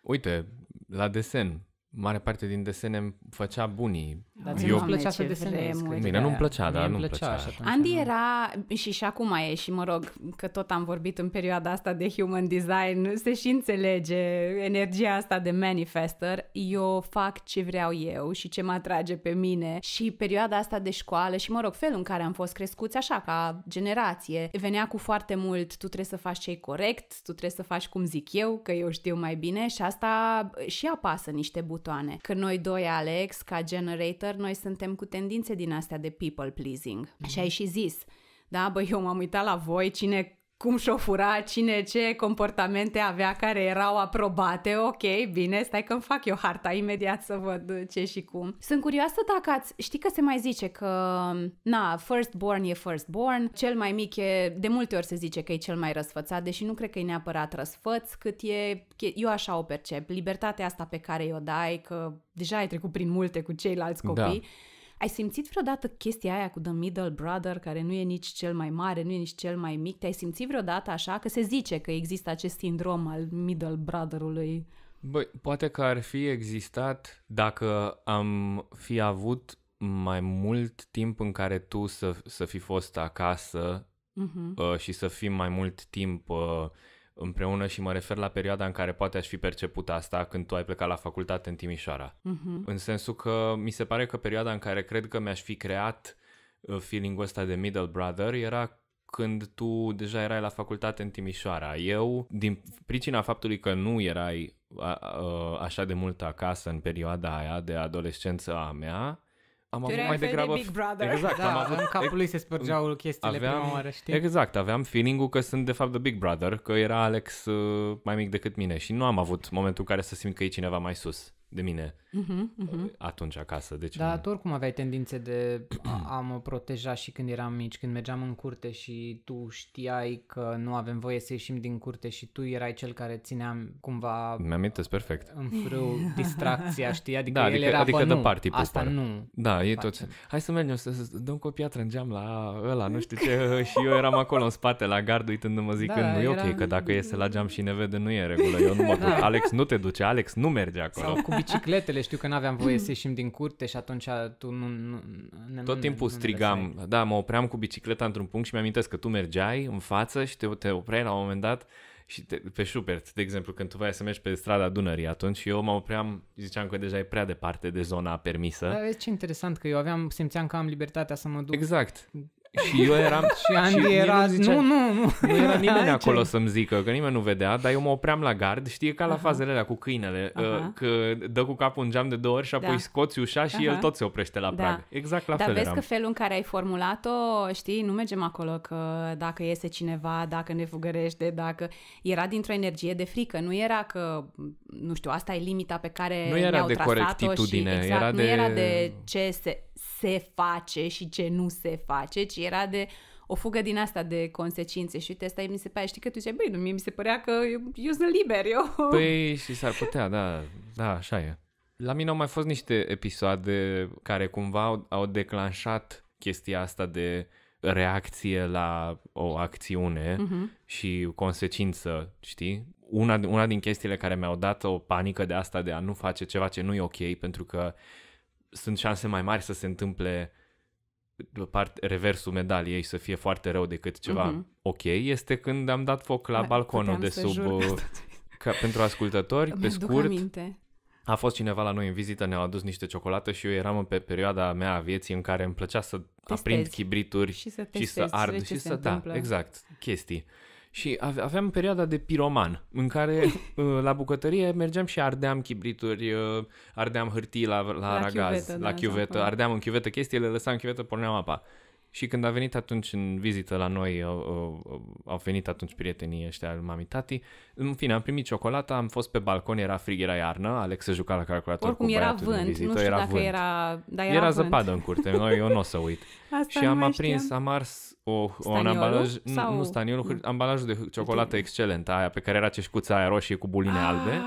Uite, la desen, mare parte din desene îmi făcea bunii. Dar eu... nu plăcea să desenezi. Bine, nu-mi plăcea, dar nu-mi plăcea. plăcea. Andy era, și și acum e, și mă rog, că tot am vorbit în perioada asta de human design, se și înțelege energia asta de manifester. Eu fac ce vreau eu și ce mă atrage pe mine și perioada asta de școală și, mă rog, felul în care am fost crescuți așa, ca generație, venea cu foarte mult, tu trebuie să faci ce corect, tu trebuie să faci cum zic eu, că eu știu mai bine și asta și apasă niște but butoane. Că noi doi, Alex, ca generator, noi suntem cu tendințe din astea de people pleasing. Mm-hmm. Și ai și zis, da, bă, eu m-am uitat la voi, cine cum și-o fura, cine ce comportamente avea care erau aprobate, ok, bine, stai că-mi fac eu harta imediat să văd ce și cum. Sunt curioasă dacă ați, știi că se mai zice că, na, firstborn e firstborn, cel mai mic e, de multe ori se zice că e cel mai răsfățat, deși nu cred că e neapărat răsfăț, cât e, eu așa o percep, libertatea asta pe care o dai, că deja ai trecut prin multe cu ceilalți da. copii, da ai simțit vreodată chestia aia cu the middle brother, care nu e nici cel mai mare, nu e nici cel mai mic? Te-ai simțit vreodată așa? Că se zice că există acest sindrom al middle brotherului. Băi, poate că ar fi existat dacă am fi avut mai mult timp în care tu să, să fi fost acasă uh-huh. uh, și să fii mai mult timp uh, împreună și mă refer la perioada în care poate aș fi perceput asta când tu ai plecat la facultate în Timișoara. Uh-huh. În sensul că mi se pare că perioada în care cred că mi-aș fi creat uh, feeling ăsta de middle brother era când tu deja erai la facultate în Timișoara. Eu, din pricina faptului că nu erai a, a, așa de mult acasă în perioada aia de adolescență a mea, am avut mai degrabă... De Big Brother. Exact, da, am avut... în capul lui se spărgeau chestiile aveam, prima oară, știi? Exact, aveam feeling-ul că sunt de fapt de Big Brother, că era Alex uh, mai mic decât mine și nu am avut momentul în care să simt că e cineva mai sus de mine uh-huh, uh-huh. atunci acasă. Deci dar tu oricum aveai tendințe de a mă proteja și când eram mici, când mergeam în curte și tu știai că nu avem voie să ieșim din curte și tu erai cel care țineam cumva... Mi-am perfect. În frâu distracția, știi? Adică da, el adică, era, adică bă, nu, party asta pare. nu. Da, e tot. Hai să mergem să, să dăm cu o piatră în geam la ăla, nu știu ce, [LAUGHS] și eu eram acolo în spate la gard uitându-mă zicând, da, nu e era... ok, că dacă iese la geam și ne vede, nu e regulă, eu nu mă [LAUGHS] da. duc. Da. Alex, nu te duce, Alex, nu merge acolo. Sau cu bicicletele, știu că n-aveam voie să ieșim din curte și atunci tu nu... nu, ne, Tot timpul nu, strigam, ne da, mă opream cu bicicleta într-un punct și mi-amintesc că tu mergeai în față și te, te opreai la un moment dat și te, pe Schubert, de exemplu, când tu vrei să mergi pe strada Dunării atunci, eu mă opream, ziceam că deja e prea departe de zona permisă. Dar vezi ce interesant, că eu aveam, simțeam că am libertatea să mă duc exact și eu eram... și Andy și era... Zicea, nu, nu, nu. Nu era nimeni acolo să-mi zică, că nimeni nu vedea, dar eu mă opream la gard, știi, ca la fazele alea cu câinele, Aha. Uh, că dă cu capul un geam de două ori și da. apoi da. scoți ușa și Aha. el tot se oprește la da. prag. Da. Exact la dar fel Dar vezi eram. că felul în care ai formulat-o, știi, nu mergem acolo că dacă iese cineva, dacă ne fugărește, dacă... Era dintr-o energie de frică, nu era că, nu știu, asta e limita pe care nu era de trasat-o și... Exact, era nu de... era de ce se se face și ce nu se face, ci era de o fugă din asta de consecințe și uite, asta mi se pare, știi că tu ziceai, băi, nu, mie mi se părea că eu, eu sunt liber, eu... Păi și s-ar putea, da, da, așa e. La mine au mai fost niște episoade care cumva au, au declanșat chestia asta de reacție la o acțiune uh-huh. și consecință, știi? Una, una din chestiile care mi-au dat o panică de asta de a nu face ceva ce nu e ok, pentru că sunt șanse mai mari să se întâmple part, reversul medaliei să fie foarte rău decât ceva uh-huh. ok, este când am dat foc la da, balconul de sub... Uh, ca, pentru ascultători, pe scurt, aminte. a fost cineva la noi în vizită, ne-au adus niște ciocolată și eu eram pe perioada mea a vieții în care îmi plăcea să Testezi. aprind chibrituri și să, și să ard și să... Da, exact, chestii. Și aveam perioada de piroman, în care [LAUGHS] uh, la bucătărie mergeam și ardeam chibrituri, uh, ardeam hârtii la, la, la ragaz, chiuvetă, la da, chiuvetă, exact. ardeam în chiuvetă chestiile, lăsam în chiuvetă, porneam apa. Și când a venit atunci în vizită la noi, au venit atunci prietenii ăștia al tati, în fine, am primit ciocolata, am fost pe balcon, era frig, era iarnă, Alex se juca la calculator Oricum cu era vânt, vizită, nu știu era dacă vânt. era, dar era, era vânt. zăpadă în curte, noi, eu nu o să uit. [LAUGHS] Asta și am aprins, știam. am ars o, o un ambalaj, Sau... nu staniolul, ambalajul de ciocolată excelentă aia pe care era ceșcuța aia roșie cu buline ah. albe.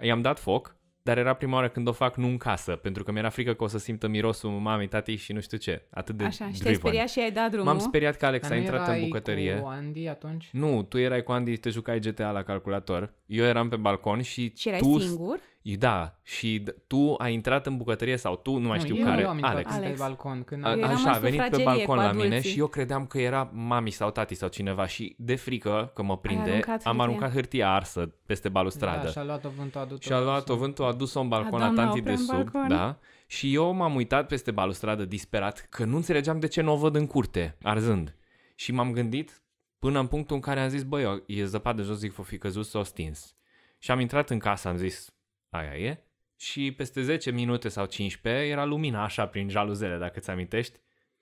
I-am dat foc, dar era prima oară când o fac nu în casă, pentru că mi-era frică că o să simtă mirosul mamei, tatei și nu știu ce. Atât de Așa, și te speria speriat și ai dat drumul? M-am speriat că Alex dar a intrat în bucătărie. cu Andy atunci? Nu, tu erai cu Andy, te jucai GTA la calculator. Eu eram pe balcon și, și tu... singur? Da, și tu ai intrat în bucătărie sau tu, nu mai știu eu care, eu am Alex. Alex. Pe balcon, când am... A, așa, a venit pe balcon la mine și eu credeam că era mami sau tati sau cineva și de frică că mă prinde, aruncat am aruncat hârtia arsă peste balustradă. Da, și-a luat-o vântul, adus-o. Și-a luat-o vântul, o în balcon a, la tantii de sub, balcon. da? Și eu m-am uitat peste balustradă disperat că nu înțelegeam de ce nu o văd în curte, arzând. Și m-am gândit până în punctul în care am zis, băi, e zăpadă jos, zic, fi căzut, s-o stins. Și am intrat în casă, am zis, aia e, și peste 10 minute sau 15 era lumina așa prin jaluzele, dacă ți amintești,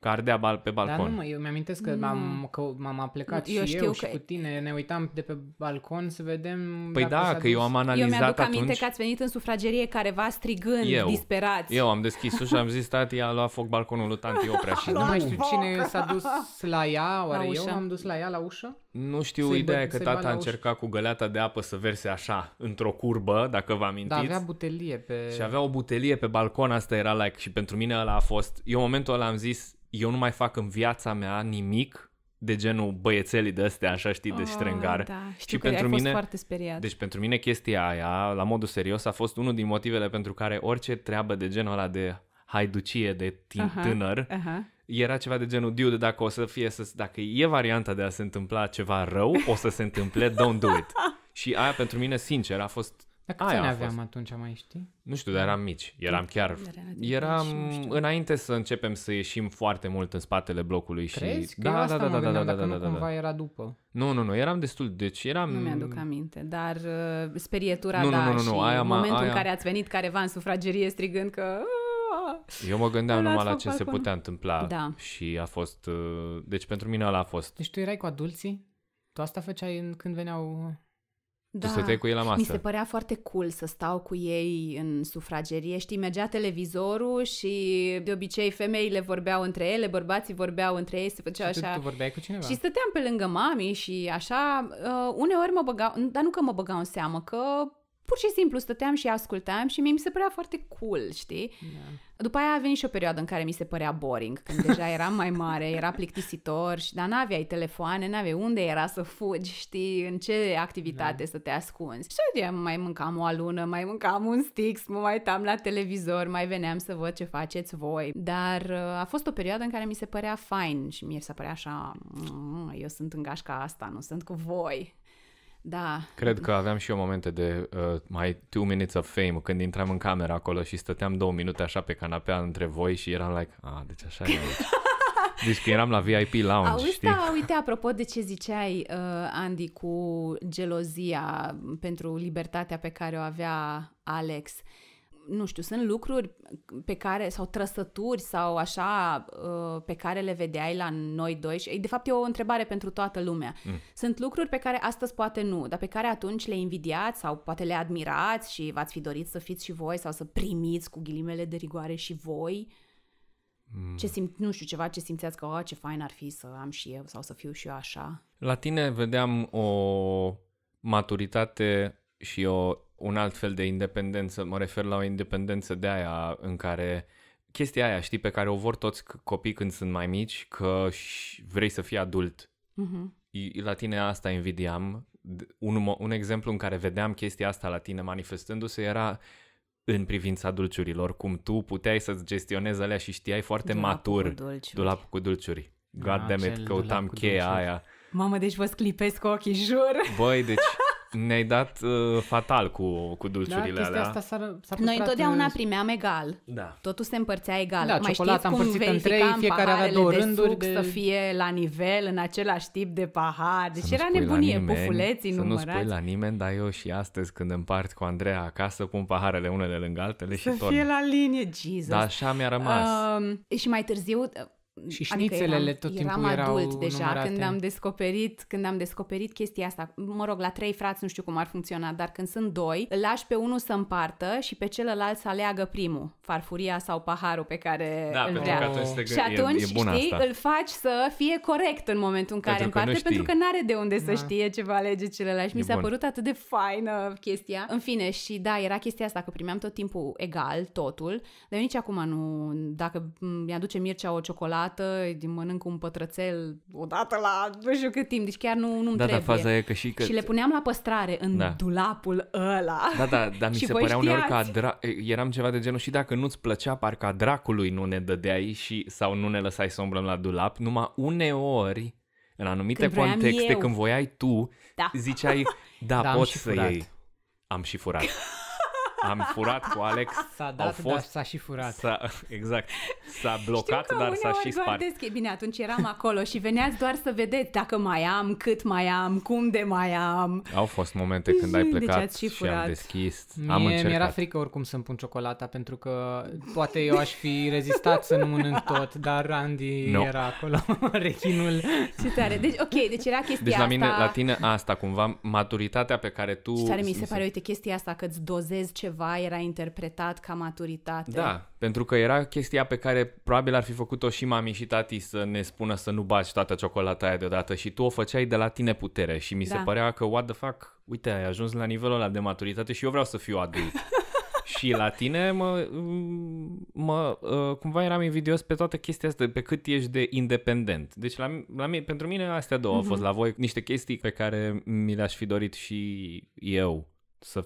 Că ardea bal pe balcon. Dar nu mă, eu mi-amintesc că, mm. m-am, că m-am aplecat eu și știu eu că... și cu tine, ne uitam de pe balcon să vedem Păi da, că eu am analizat Eu mi-aduc atunci... aminte că ați venit în sufragerie careva strigând, eu, disperați. Eu am deschis ușa și am zis, tati, a luat foc balconul lui tanti Oprea și... nu mai știu cine s-a dus la ea, oare la ușa. eu am dus la ea la ușă? Nu știu, i ideea bă, că tata a încercat cu găleata de apă să verse așa, într-o curbă, dacă vă da, amintiți. Da, avea butelie pe... Și avea o butelie pe balcon, asta era like, și pentru mine ăla a fost... Eu în momentul ăla am zis, eu nu mai fac în viața mea nimic de genul băiețelii de astea, așa știi, de oh, Da, știu și că pentru mine, foarte speriat. Deci pentru mine chestia aia, la modul serios, a fost unul din motivele pentru care orice treabă de genul ăla de haiducie de tin- uh-huh, tânăr uh-huh. era ceva de genul, dude, dacă o să fie, să, dacă e varianta de a se întâmpla ceva rău, o să se întâmple, don't do it. [LAUGHS] și aia pentru mine, sincer, a fost dar câți ani aveam fost? atunci, mai știi? Nu știu, dar da. eram mici. Eram chiar... Eram înainte să începem să ieșim foarte mult în spatele blocului și... Crezi? Că da, eu da, asta da, da, da, da, da, da, da, da, cumva era după. Nu, nu, nu, eram destul, deci eram... Nu mi-aduc aminte, dar uh, sperietura, nu, da, nu, nu, nu, nu, și aia momentul aia... în care ați venit careva în sufragerie strigând că... Eu mă gândeam numai la ce se putea întâmpla da. și a fost... Uh, Deci pentru mine ăla a fost... Deci tu erai cu adulții? Tu asta făceai când veneau da. Tu stăteai cu ei la masă. Mi se părea foarte cool să stau cu ei în sufragerie. Știi, mergea televizorul și de obicei femeile vorbeau între ele, bărbații vorbeau între ei, se făceau așa. Tu, tu vorbeai cu cineva. Și stăteam pe lângă mami și așa. Uh, uneori mă băgau, dar nu că mă băgau în seamă, că pur și simplu stăteam și ascultam și mie mi se părea foarte cool, știi? Da. După aia a venit și o perioadă în care mi se părea boring, când deja eram mai mare, era plictisitor, și, dar n-aveai telefoane, n-aveai unde era să fugi, știi, în ce activitate da. să te ascunzi. Și eu mai mâncam o alună, mai mâncam un stix, mă mai tam la televizor, mai veneam să văd ce faceți voi. Dar uh, a fost o perioadă în care mi se părea fain și mie se părea așa, mm, eu sunt în gașca asta, nu sunt cu voi. Da. Cred că aveam și eu momente de uh, mai two minutes of fame când intram în camera acolo și stăteam două minute așa pe canapea între voi și eram like, a, deci așa e aici. [LAUGHS] Deci că eram la VIP lounge, Auzi, știi? Da, uite, apropo de ce ziceai, uh, Andy, cu gelozia pentru libertatea pe care o avea Alex. Uh, nu știu, sunt lucruri pe care, sau trăsături sau așa, uh, pe care le vedeai la noi doi și, de fapt, e o întrebare pentru toată lumea. Mm. Sunt lucruri pe care astăzi poate nu, dar pe care atunci le invidiați sau poate le admirați și v-ați fi dorit să fiți și voi sau să primiți cu ghilimele de rigoare și voi. Mm. Ce simt, nu știu, ceva ce simțeați că, oh, ce fain ar fi să am și eu sau să fiu și eu așa. La tine vedeam o maturitate și o, un alt fel de independență, mă refer la o independență de aia în care chestia aia, știi, pe care o vor toți copii când sunt mai mici, că vrei să fii adult. Uh-huh. La tine asta invidiam. Un, un exemplu în care vedeam chestia asta la tine manifestându-se era în privința dulciurilor, cum tu puteai să-ți gestionezi alea și știai foarte dulap matur cu dulciuri. cu dulciuri. God ah, damn it, căutam cheia dulciuri. aia. Mamă, deci vă sclipesc cu ochii, jur! Băi, deci [LAUGHS] ne-ai dat uh, fatal cu, cu dulciurile da, alea. Asta s ar s ar Noi întotdeauna în... Uh, primeam egal. Da. Totul se împărțea egal. Da, mai știți cum în trei, fiecare avea două de rânduri suc de... să fie la nivel, în același tip de pahar. Deci era nebunie, pufuleții numărați. Să nu spui la nimeni, dar eu și astăzi când împart cu Andreea acasă, pun paharele unele lângă altele și tot. Să fie la linie, Jesus. Dar așa mi-a rămas. Uh, și mai târziu, și adică șnițelele adică eram, tot timpul eram adult erau deja numărate. când am descoperit, când am descoperit chestia asta. Mă rog, la trei frați nu știu cum ar funcționa, dar când sunt doi, îl lași pe unul să împartă și pe celălalt să aleagă primul, farfuria sau paharul pe care da, îl vrea. Că este și atunci, e, e bun știi, asta. îl faci să fie corect în momentul în care pentru împarte, că pentru că n-are de unde să da. știe ce va alege celălalt. Și mi s-a bun. părut atât de faină chestia. În fine, și da, era chestia asta că primeam tot timpul egal totul, dar eu nici acum nu, dacă mi-aduce Mircea o ciocolată dată, mănânc un pătrățel o dată la nu știu cât timp, deci chiar nu, nu da, da, trebuie. Da, faza e că și, că... și le puneam la păstrare în da. dulapul ăla. Da, da, dar mi [LAUGHS] se părea uneori că dra... eram ceva de genul și dacă nu-ți plăcea, parcă dracului nu ne dădeai și, sau nu ne lăsai să umblăm la dulap, numai uneori în anumite când contexte, eu. când voiai tu, da. ziceai, [LAUGHS] da, da pot să furat. iei. Am și furat. [LAUGHS] am furat cu Alex. S-a dat, fost, dar s-a și furat. S-a, [LAUGHS] exact. S-a blocat, dar s-a și spart. Gândesc, bine, atunci eram acolo și veneați doar să vedeți dacă mai am, cât mai am, cum de mai am. Au fost momente când ai deci plecat deci și, furat. și am deschis. Mie, am încercat. Mi-era frică oricum să-mi pun ciocolata pentru că poate eu aș fi rezistat să nu mănânc tot, dar Randy no. era acolo, [LAUGHS] rechinul. Ce tare. Deci, ok, deci era chestia deci, la mine, asta. la tine asta, cumva, maturitatea pe care tu... Și tare mi se pare, uite, chestia asta că îți dozezi ceva ceva era interpretat ca maturitate. Da, pentru că era chestia pe care probabil ar fi făcut-o și mami și tati să ne spună să nu baci toată ciocolata aia deodată și tu o făceai de la tine putere și mi da. se părea că what the fuck, uite, ai ajuns la nivelul ăla de maturitate și eu vreau să fiu adult. [LAUGHS] și la tine mă, mă, uh, cumva eram invidios pe toată chestia asta, pe cât ești de independent. Deci la, la mie, pentru mine astea două mm-hmm. au mhm. fost la voi niște chestii pe care mi le-aș fi dorit și eu să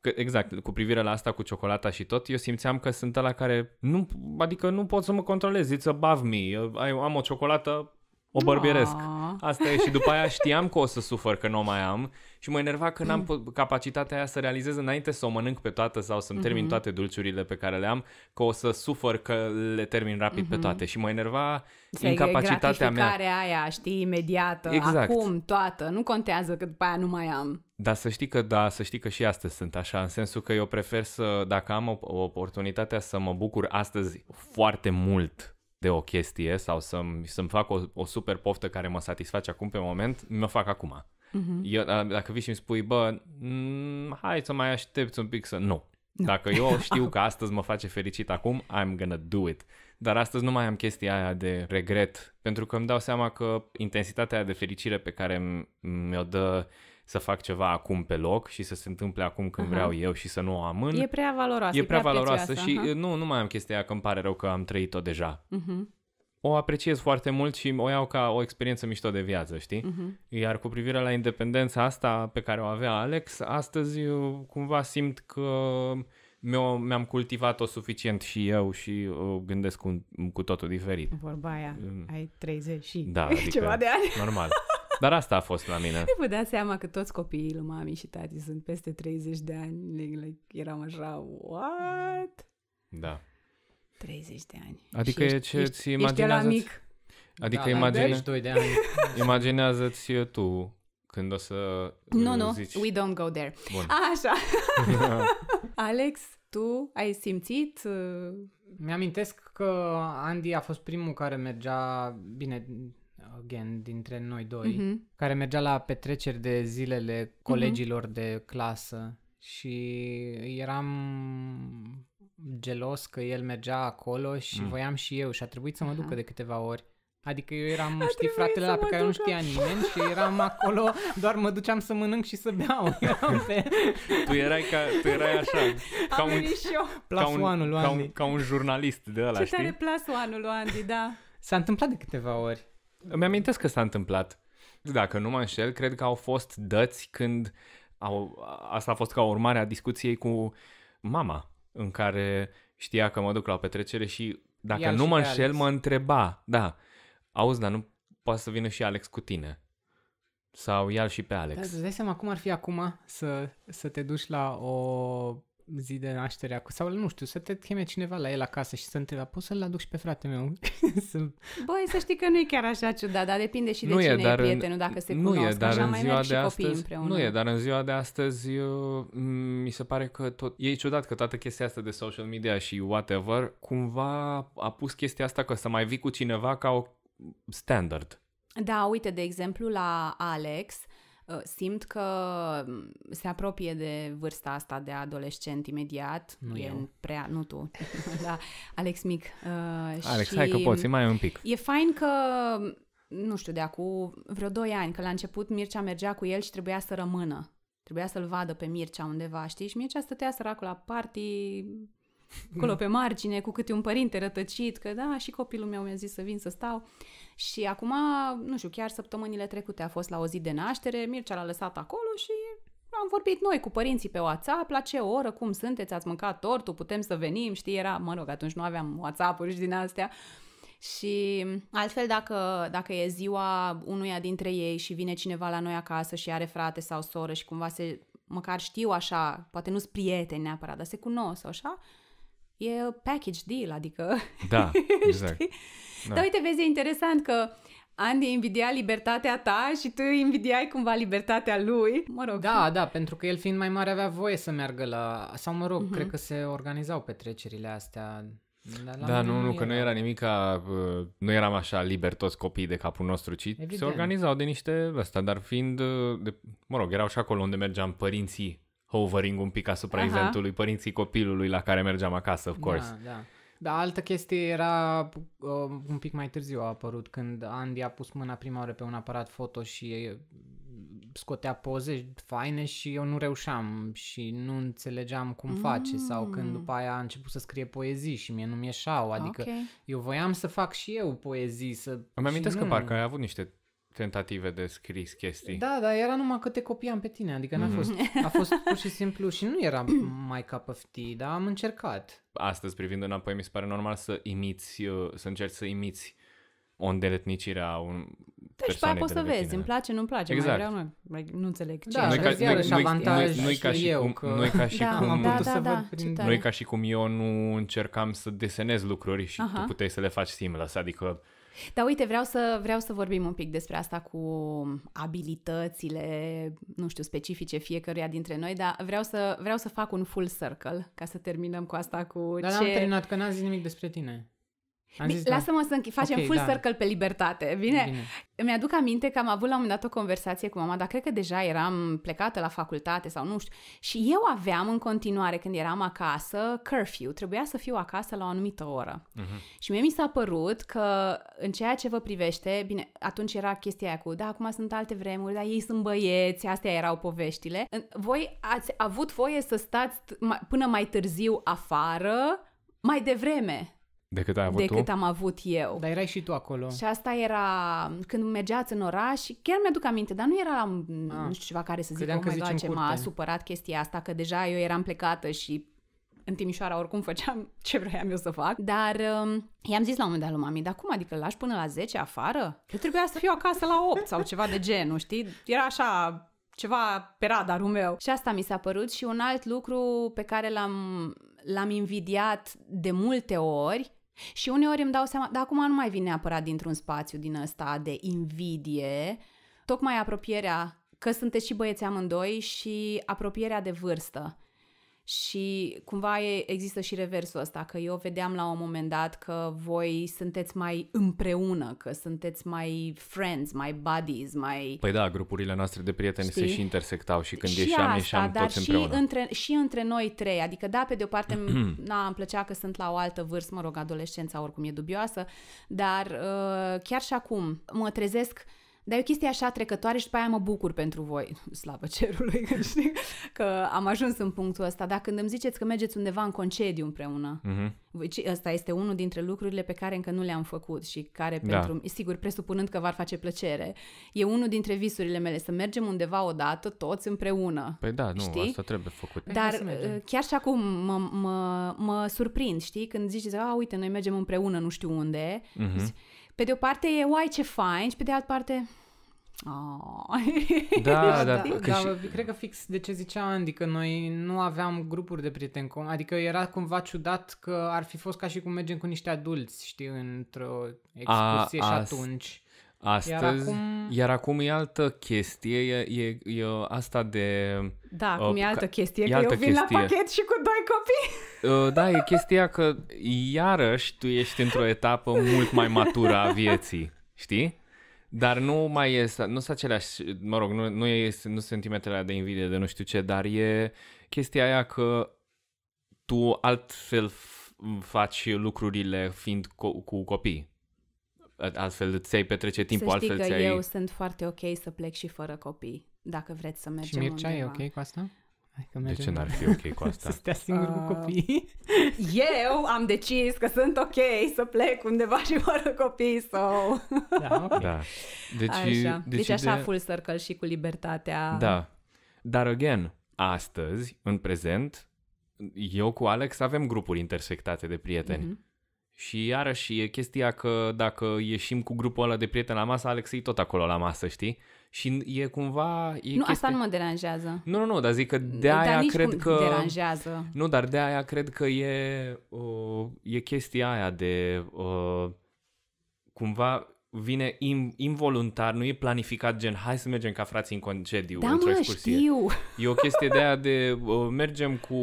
că, exact, cu privire la asta cu ciocolata și tot, eu simțeam că sunt la care nu, adică nu pot să mă controlez, it's above me, eu am o ciocolată, o bărbieresc. Ah. Asta e și după aia știam că o să sufăr că nu o mai am și mă enerva că n-am mm. capacitatea aia să realizez înainte să o mănânc pe toată sau să-mi termin mm-hmm. toate dulciurile pe care le am, că o să sufăr că le termin rapid mm-hmm. pe toate și mă enerva să incapacitatea mea. aia, știi, imediată, exact. acum, toată, nu contează că după aia nu mai am. Dar să știi că da, să știi că și astăzi sunt așa, în sensul că eu prefer să, dacă am o, o oportunitatea să mă bucur astăzi foarte mult de o chestie sau să-mi, să-mi fac o, o super poftă care mă satisface acum pe moment, mi-o fac acum. Uh-huh. Eu, dacă vii și îmi spui, bă, m- mm, hai să mai aștepți un pic să... Nu. No. Dacă eu [LAUGHS] știu că astăzi mă face fericit acum, I'm gonna do it. Dar astăzi nu mai am chestia aia de regret, pentru că îmi dau seama că intensitatea de fericire pe care mi-o dă să fac ceva acum pe loc și să se întâmple acum când uh-huh. vreau eu și să nu o amân. E prea valoroasă. E prea, prea valoroasă și uh-huh. nu, nu mai am chestia aia că îmi pare rău că am trăit-o deja. Uh-huh. O apreciez foarte mult și o iau ca o experiență mișto de viață, știi? Uh-huh. Iar cu privire la independența asta pe care o avea Alex, astăzi eu cumva simt că mi-am cultivat-o suficient și eu și o uh, gândesc cu, cu totul diferit. Vorba aia, mm. ai 30 și da, [LAUGHS] adică, ceva de ani. Normal. [LAUGHS] Dar asta a fost la mine. Nu vă seama că toți copiii lui mami și tati sunt peste 30 de ani. Like, eram așa, what? Da. 30 de ani. Adică și e ce ești, ți imaginează ești mic. Adică da, imagine... de ani. [LAUGHS] imaginează-ți tu când o să Nu, nu, zici... we don't go there. Bun. A, așa. [LAUGHS] Alex, tu ai simțit... Uh, Mi-amintesc că Andy a fost primul care mergea, bine, gen dintre noi doi, mm-hmm. care mergea la petreceri de zilele mhm. colegilor mm-hmm. de clasă și eram gelos că el mergea acolo și mm. voiam și eu și a trebuit să mă ducă de câteva ori. Adică eu eram, [LAUGHS] a știi, fratele la pe care nu știa nimeni și eram acolo, doar mă duceam să mănânc și să beau. [LAUGHS] pe... tu, erai ca, tu erai așa, ca un, Ca, un, ca, un, ca, un, jurnalist de ăla, Ce știi? tare plasoanul lui Andy, da. S-a întâmplat de câteva ori. Îmi amintesc că s-a întâmplat. Dacă nu mă înșel, cred că au fost dăți când au, asta a fost ca urmare a discuției cu mama, în care știa că mă duc la o petrecere și dacă Ia nu și mă înșel, Alex. mă întreba, da, auzi, dar nu poate să vină și Alex cu tine. Sau ia și pe Alex. Da, îți dai seama cum ar fi acum să, să te duci la o zi de naștere acum, sau nu știu, să te cheme cineva la el acasă și să întreba, poți să-l aduc și pe fratele meu? [LAUGHS] Băi, să știi că nu e chiar așa ciudat, dar depinde și de nu cine e, dar e prietenul, dacă se nu cunosc, e, dar așa în mai ziua merg de și astăzi, copii împreună. Nu e, dar în ziua de astăzi eu, mm, mi se pare că tot, e ciudat că toată chestia asta de social media și whatever, cumva a pus chestia asta că să mai vii cu cineva ca o standard. Da, uite, de exemplu, la Alex, Uh, simt că mm, se apropie de vârsta asta de adolescent imediat. Nu e eu. Prea, nu tu, [LAUGHS] da, Alex mic. Uh, Alex, și hai că poți, mai un pic. E fain că mm, nu știu, de acum vreo 2 ani, că la început Mircea mergea cu el și trebuia să rămână. Trebuia să-l vadă pe Mircea undeva, știi? Și Mircea stătea săracul la party, acolo mm. pe margine, cu câte un părinte rătăcit, că da, și copilul meu mi-a zis să vin să stau. Și acum, nu știu, chiar săptămânile trecute a fost la o zi de naștere, Mircea l-a lăsat acolo și am vorbit noi cu părinții pe WhatsApp, la ce oră, cum sunteți, ați mâncat tortul, putem să venim, știi, era, mă rog, atunci nu aveam WhatsApp-uri și din astea. Și altfel, dacă, dacă e ziua unuia dintre ei și vine cineva la noi acasă și are frate sau soră și cumva se, măcar știu așa, poate nu-s prieteni neapărat, dar se cunosc așa, e package deal, adică... Da, [LAUGHS] exact. Da. Dar uite, vezi, e interesant că Andy invidia libertatea ta și tu invidiai cumva libertatea lui. Mă rog. Da, da, pentru că el fiind mai mare avea voie să meargă la... Sau mă rog, uh-huh. cred mhm. că se organizau petrecerile astea dar da, nu, nu, că nu era nimic ca, nu eram așa liber toți copiii de capul nostru, ci Evident. se organizau de niște ăsta, dar fiind, de, mă rog, erau și acolo unde mergeam părinții hovering un pic asupra Aha. eventului Părinții Copilului la care mergeam acasă, of da, course. Da, da. Dar altă chestie era uh, un pic mai târziu a apărut când Andy a pus mâna prima oară pe un aparat foto și scotea poze faine și eu nu reușeam și nu înțelegeam cum mm. face sau când după aia a început să scrie poezii și mie nu-mi ieșau, adică okay. eu voiam să fac și eu poezii să... Îmi amintesc că parcă ai avut niște tentative de scris chestii. Da, dar era numai că te copiam pe tine, adică n-a mm-hmm. fost, a fost pur și simplu și nu era mai cup of tea, dar am încercat. Astăzi, privind înapoi, mi se pare normal să imiți, uh, să încerci să imiți o îndeletnicire a un deci pe aia poți să vezi, îmi place, nu-mi place, exact. mai vreau, mai, nu înțeleg ce. Da, noi ca, noi, noi, avantaj noi, noi ca și eu, cum, că... noi ca și da, cum, da, da, ca și cum eu nu încercam să desenez lucruri și Aha. tu puteai să le faci seamless, adică dar uite, vreau să, vreau să vorbim un pic despre asta cu abilitățile, nu știu, specifice fiecăruia dintre noi, dar vreau să, vreau să fac un full circle ca să terminăm cu asta cu Dar ce... am terminat, că n-am zis nimic despre tine. Am zis, da. Lasă-mă să închid. facem okay, full da. circle pe libertate, bine? bine? Mi-aduc aminte că am avut la un moment dat o conversație cu mama, dar cred că deja eram plecată la facultate sau nu știu. Și eu aveam în continuare, când eram acasă, curfew. Trebuia să fiu acasă la o anumită oră. Uh-huh. Și mie mi s-a părut că în ceea ce vă privește, bine, atunci era chestia aia cu, da, acum sunt alte vremuri, dar ei sunt băieți, astea erau poveștile. Voi ați avut voie să stați până mai târziu afară, mai devreme, Decât ai avut decât tu? am avut eu. Dar erai și tu acolo. Și asta era când mergeați în oraș, chiar mi-aduc aminte, dar nu era la, A, ah. nu știu ceva care să zic, oh mai ce m-a supărat chestia asta, că deja eu eram plecată și în Timișoara oricum făceam [LAUGHS] ce vroiam eu să fac, dar um, i-am zis la un moment dat lui mami, dar cum adică lași până la 10 afară? Eu trebuia să fiu acasă la 8 sau ceva de genul, știi? Era așa ceva pe radarul meu. Și asta mi s-a părut și un alt lucru pe care l-am, l-am invidiat de multe ori și uneori îmi dau seama, dar acum nu mai vine neapărat dintr-un spațiu din ăsta de invidie, tocmai apropierea că sunteți și băieți amândoi și apropierea de vârstă. Și cumva e, există și reversul ăsta, că eu vedeam la un moment dat că voi sunteți mai împreună, că sunteți mai friends, mai buddies, mai... Păi da, grupurile noastre de prieteni Știi? se și intersectau și când și ieșeam, asta, ieșeam dar toți și împreună. Între, și între noi trei, adică da, pe de o parte [CLEARS THROAT] na, îmi plăcea că sunt la o altă vârstă, mă rog, adolescența oricum e dubioasă, dar uh, chiar și acum mă trezesc dar e o chestie așa trecătoare și după aia mă bucur pentru voi. [LAUGHS] Slavă cerului, că, [LAUGHS] știi, că am ajuns în punctul ăsta. Dar când îmi ziceți că mergeți undeva în concediu împreună, uh-huh. ăsta este unul dintre lucrurile pe care încă nu le-am făcut și care da. pentru... Sigur, presupunând că v-ar face plăcere, e unul dintre visurile mele, să mergem undeva odată, toți împreună. Păi da, nu, știi? asta trebuie făcut. Păi Dar uh, chiar și acum mă, mă, mă surprind, știi? Când ziceți, a, uite, noi mergem împreună nu știu unde... Uh-huh pe de o parte e, uai, ce fain, și pe de altă parte... Oh. [LAUGHS] Da, da, da, că da și... cred că fix de ce zicea Andy, că noi nu aveam grupuri de prieteni com- adică era cumva ciudat că ar fi fost ca și cum mergem cu niște adulți, știi, într-o excursie a, și atunci. Astăzi, iar acum, iar acum e altă chestie, e, e, e asta de... Da, uh, acum uh, e altă chestie, e că altă eu vin chestie. la pachet și cu doi copii. Uh, da, e chestia că iarăși tu ești într-o etapă mult mai matură a vieții, știi? Dar nu mai este, nu sunt aceleași, mă rog, nu, nu, e, nu sentimentele de invidie, de nu știu ce, dar e chestia aia că tu altfel faci lucrurile fiind co- cu copii altfel îți ai petrece timpul, să altfel că ți-ai... eu sunt foarte ok să plec și fără copii, dacă vreți să mergem Și Mircea undeva. e ok cu asta? de ce n-ar fi ok cu asta? [LAUGHS] să stea singur uh, cu ah. copii? [LAUGHS] eu am decis că sunt ok să plec undeva și fără copii sau... So... da, okay. [LAUGHS] da. Deci, așa, deci, deci așa de... full circle și cu libertatea. Da. Dar, again, astăzi, în prezent, eu cu Alex avem grupuri intersectate de prieteni. Mm-hmm și iarăși e chestia că dacă ieșim cu grupul ăla de prieteni la masă, Alex e tot acolo la masă, știi? Și e cumva... E nu, chestia... asta nu mă deranjează. Nu, nu, nu, dar zic că de aia cred că... deranjează. Nu, dar de aia cred că e, uh, e chestia aia de... Uh, cumva vine in, involuntar, nu e planificat gen hai să mergem ca frații în concediu da, într-o excursie. Știu. E o chestie de aia de uh, mergem cu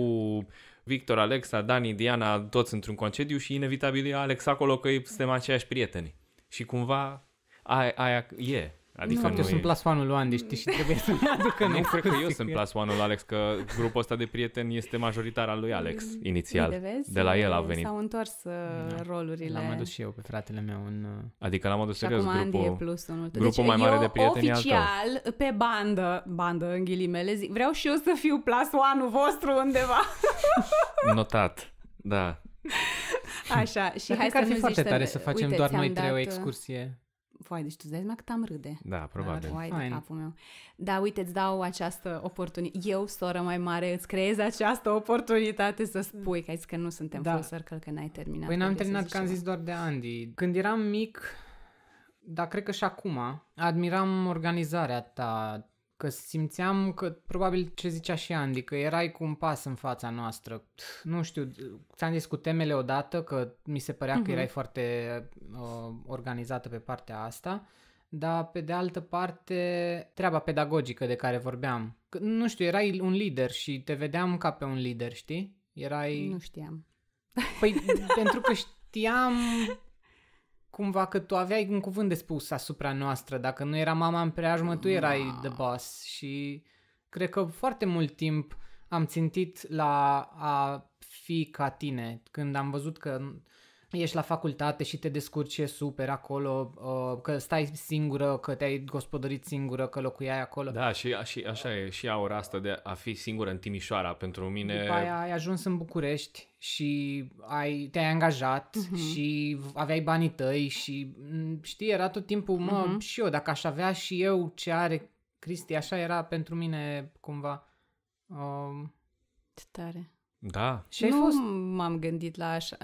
Victor, Alexa, Dani, Diana, toți într-un concediu și inevitabil e Alex acolo că suntem aceiași prieteni. Și cumva aia, aia e. Adică nu, nu sunt e... plus one lui Andy, știi, și trebuie să mi aducă Nu cred că eu sunt plus one lui Alex, că grupul ăsta de prieteni este majoritar al lui Alex, mm. inițial. De, vezi? de la el a venit. S-au întors uh, da. rolurile. L-am adus și eu pe fratele meu în... Uh, adică l-am adus serios grupul, e plus unul tău. grupul deci mai mare de prieteni al oficial, pe bandă, bandă în ghilimele, zic, vreau și eu să fiu plus one vostru undeva. [LAUGHS] Notat, da. Așa, și Dar hai să nu că ar fi foarte tare să facem uite, doar noi trei dat... o uh, excursie Vai, deci tu îți mai că cât am râde. Da, probabil. Vai de capul meu. Da, uite, îți dau această oportunitate. Eu, soră mai mare, îți creez această oportunitate să spui că ai zis că nu suntem da. full circle, că n-ai terminat. Păi n-am terminat, că am zis doar de Andy. Când eram mic, dar cred că și acum, admiram organizarea ta, Că simțeam că, probabil ce zicea și Andy, că erai cu un pas în fața noastră. Nu știu, ți-am zis cu temele odată, că mi se părea uh-huh. că mhm. erai foarte uh, organizată pe partea asta, dar pe de altă parte, treaba pedagogică de care vorbeam. Că, nu știu, erai un lider și te vedeam ca pe un lider, știi? Erai... Nu știam. Păi, pentru că știam cumva că tu aveai un cuvânt de spus asupra noastră. Dacă nu era mama în preajmă, tu erai Ma. Da. the boss și cred că foarte mult timp am țintit la a fi ca tine. Când am văzut că ești la facultate și te descurci super acolo, uh, că stai singură, că te-ai gospodărit singură, că locuiai acolo. Da, și, și așa e, și aura asta de a fi singură în Timișoara pentru mine. După aia ai ajuns în București și ai, te-ai angajat uh-huh. și aveai banii tăi și mm, știi, era tot timpul, mă, uh-huh. și eu, dacă aș avea și eu ce are Cristi, așa era pentru mine cumva. Um... Ce tare. Da. Și nu fost... m-am gândit la așa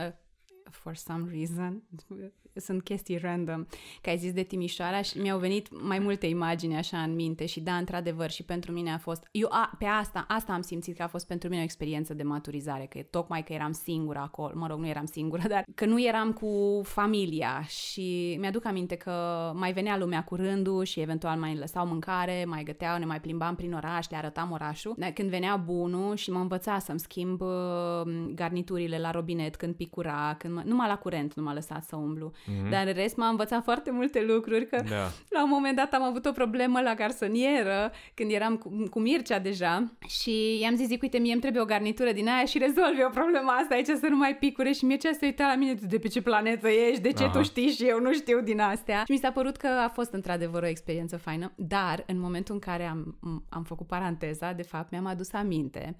for some reason [LAUGHS] sunt chestii random, că ai zis de Timișoara și mi-au venit mai multe imagini așa în minte și da, într-adevăr, și pentru mine a fost, eu a, pe asta, asta am simțit că a fost pentru mine o experiență de maturizare, că tocmai că eram singură acolo, mă rog, nu eram singură, [LAUGHS] dar că nu eram cu familia și mi-aduc aminte că mai venea lumea cu rândul și eventual mai lăsau mâncare, mai găteau, ne mai plimbam prin oraș, le arătam orașul. Dar când venea bunul și mă învăța să-mi schimb uh, garniturile la robinet când picura, când mă, nu m-a la curent, nu m-a lăsat să umblu. Mm-hmm. Dar în rest m-am învățat foarte multe lucruri, că da. la un moment dat am avut o problemă la garsonieră, când eram cu, cu Mircea deja și i-am zis, zic, uite, mie îmi trebuie o garnitură din aia și rezolvi o problemă asta aici să nu mai picure și Mircea se uita la mine, de pe ce planetă ești, de ce Aha. tu știi și eu nu știu din astea. Și mi s-a părut că a fost într-adevăr o experiență faină, dar în momentul în care am, am făcut paranteza, de fapt mi-am adus aminte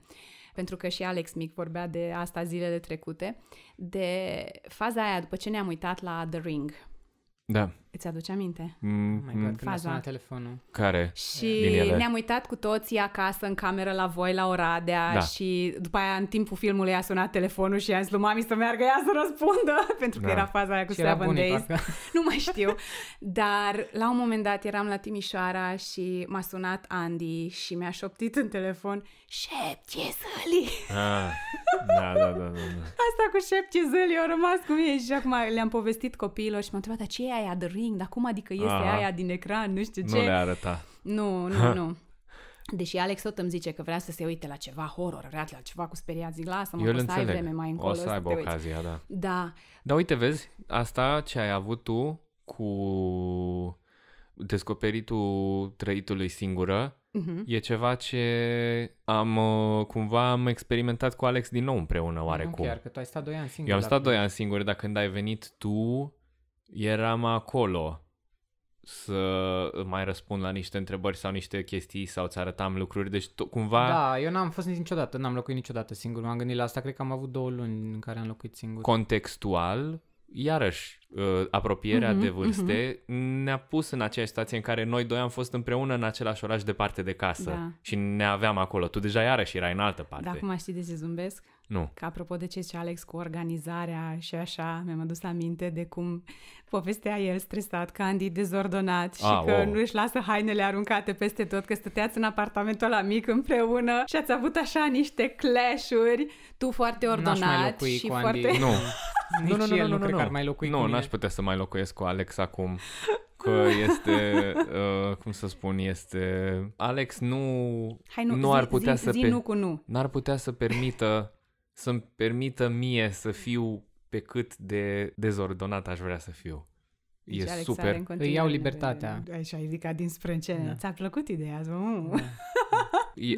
pentru că și Alex Mic vorbea de asta zilele trecute, de faza aia după ce ne-am uitat la The Ring. Da. Îți aduce aminte? Mm, oh my God, faza. Când telefonul. Care? Și Liniele. ne-am uitat cu toții acasă în cameră la voi la Oradea da. și după aia în timpul filmului a sunat telefonul și am zis lui mami să meargă ea să răspundă [LAUGHS] pentru că da. era faza aia cu Seven Days. Parcă. [LAUGHS] Nu mai știu. Dar la un moment dat eram la Timișoara și m-a sunat Andy și mi-a șoptit în telefon Șep, ce Ah, da, da, da, da, da. [LAUGHS] Asta cu șep, ce zăli a rămas cu mine și acum le-am povestit copiilor și m am întrebat, dar ce e aia, link, dar cum adică este Aha. aia din ecran, nu știu ce. Nu le arăta. Nu, nu, nu. Deși Alex tot îmi zice că vrea să se uite la ceva horror, vrea la ceva cu speriat, zic, lasă-mă, o să ai vreme mai încolo. O să, să aibă ocazia, da. Da. Dar uite, vezi, asta ce ai avut tu cu descoperitul trăitului singură, Uhum. e ceva ce am uh, cumva am experimentat cu Alex din nou împreună oarecum. Nu chiar, că tu ai stat 2 ani singur. Eu am stat 2 ani singur, dar când ai venit tu, eram acolo să mai răspund la niște întrebări sau niște chestii sau ți arătam lucruri, deci to- cumva... Da, eu n-am fost niciodată, n-am locuit niciodată singur, m-am gândit la asta, cred că am avut două luni în care am locuit singur. Contextual, iarăși, uh, apropierea mm-hmm, de mhm. vârste mm-hmm. ne-a pus în aceeași situație în care noi doi am fost împreună în același oraș departe de casă da. și ne aveam acolo. Tu deja iarăși erai în altă parte. Da, acum știi de ce zâmbesc? Nu. Că apropo de ce zice Alex cu organizarea și așa, mi-am adus aminte de cum povestea el stresat, Candy dezordonat și A, ah, că wow. nu își lasă hainele aruncate peste tot, că stăteați în apartamentul ăla mic împreună și ați avut așa niște clash-uri, tu foarte ordonat și cu Andy. foarte... Nu. [LAUGHS] nu, nu, nu, nu, el nu, nu, nu, cred nu. că ar mai locui Nu, nu, aș putea să mai locuiesc cu Alex acum [LAUGHS] că este, uh, cum să spun, este... Alex nu, Hai, nu, nu zi, ar putea zi, să... Zi, pe... nu cu nu. N-ar putea să permită să-mi permită mie să fiu pe cât de dezordonat aș vrea să fiu. Deci e Alex super. Îi iau libertatea. Așa ai ridicat din sprâncene. Da. Ți-a plăcut ideea asta? Da. da.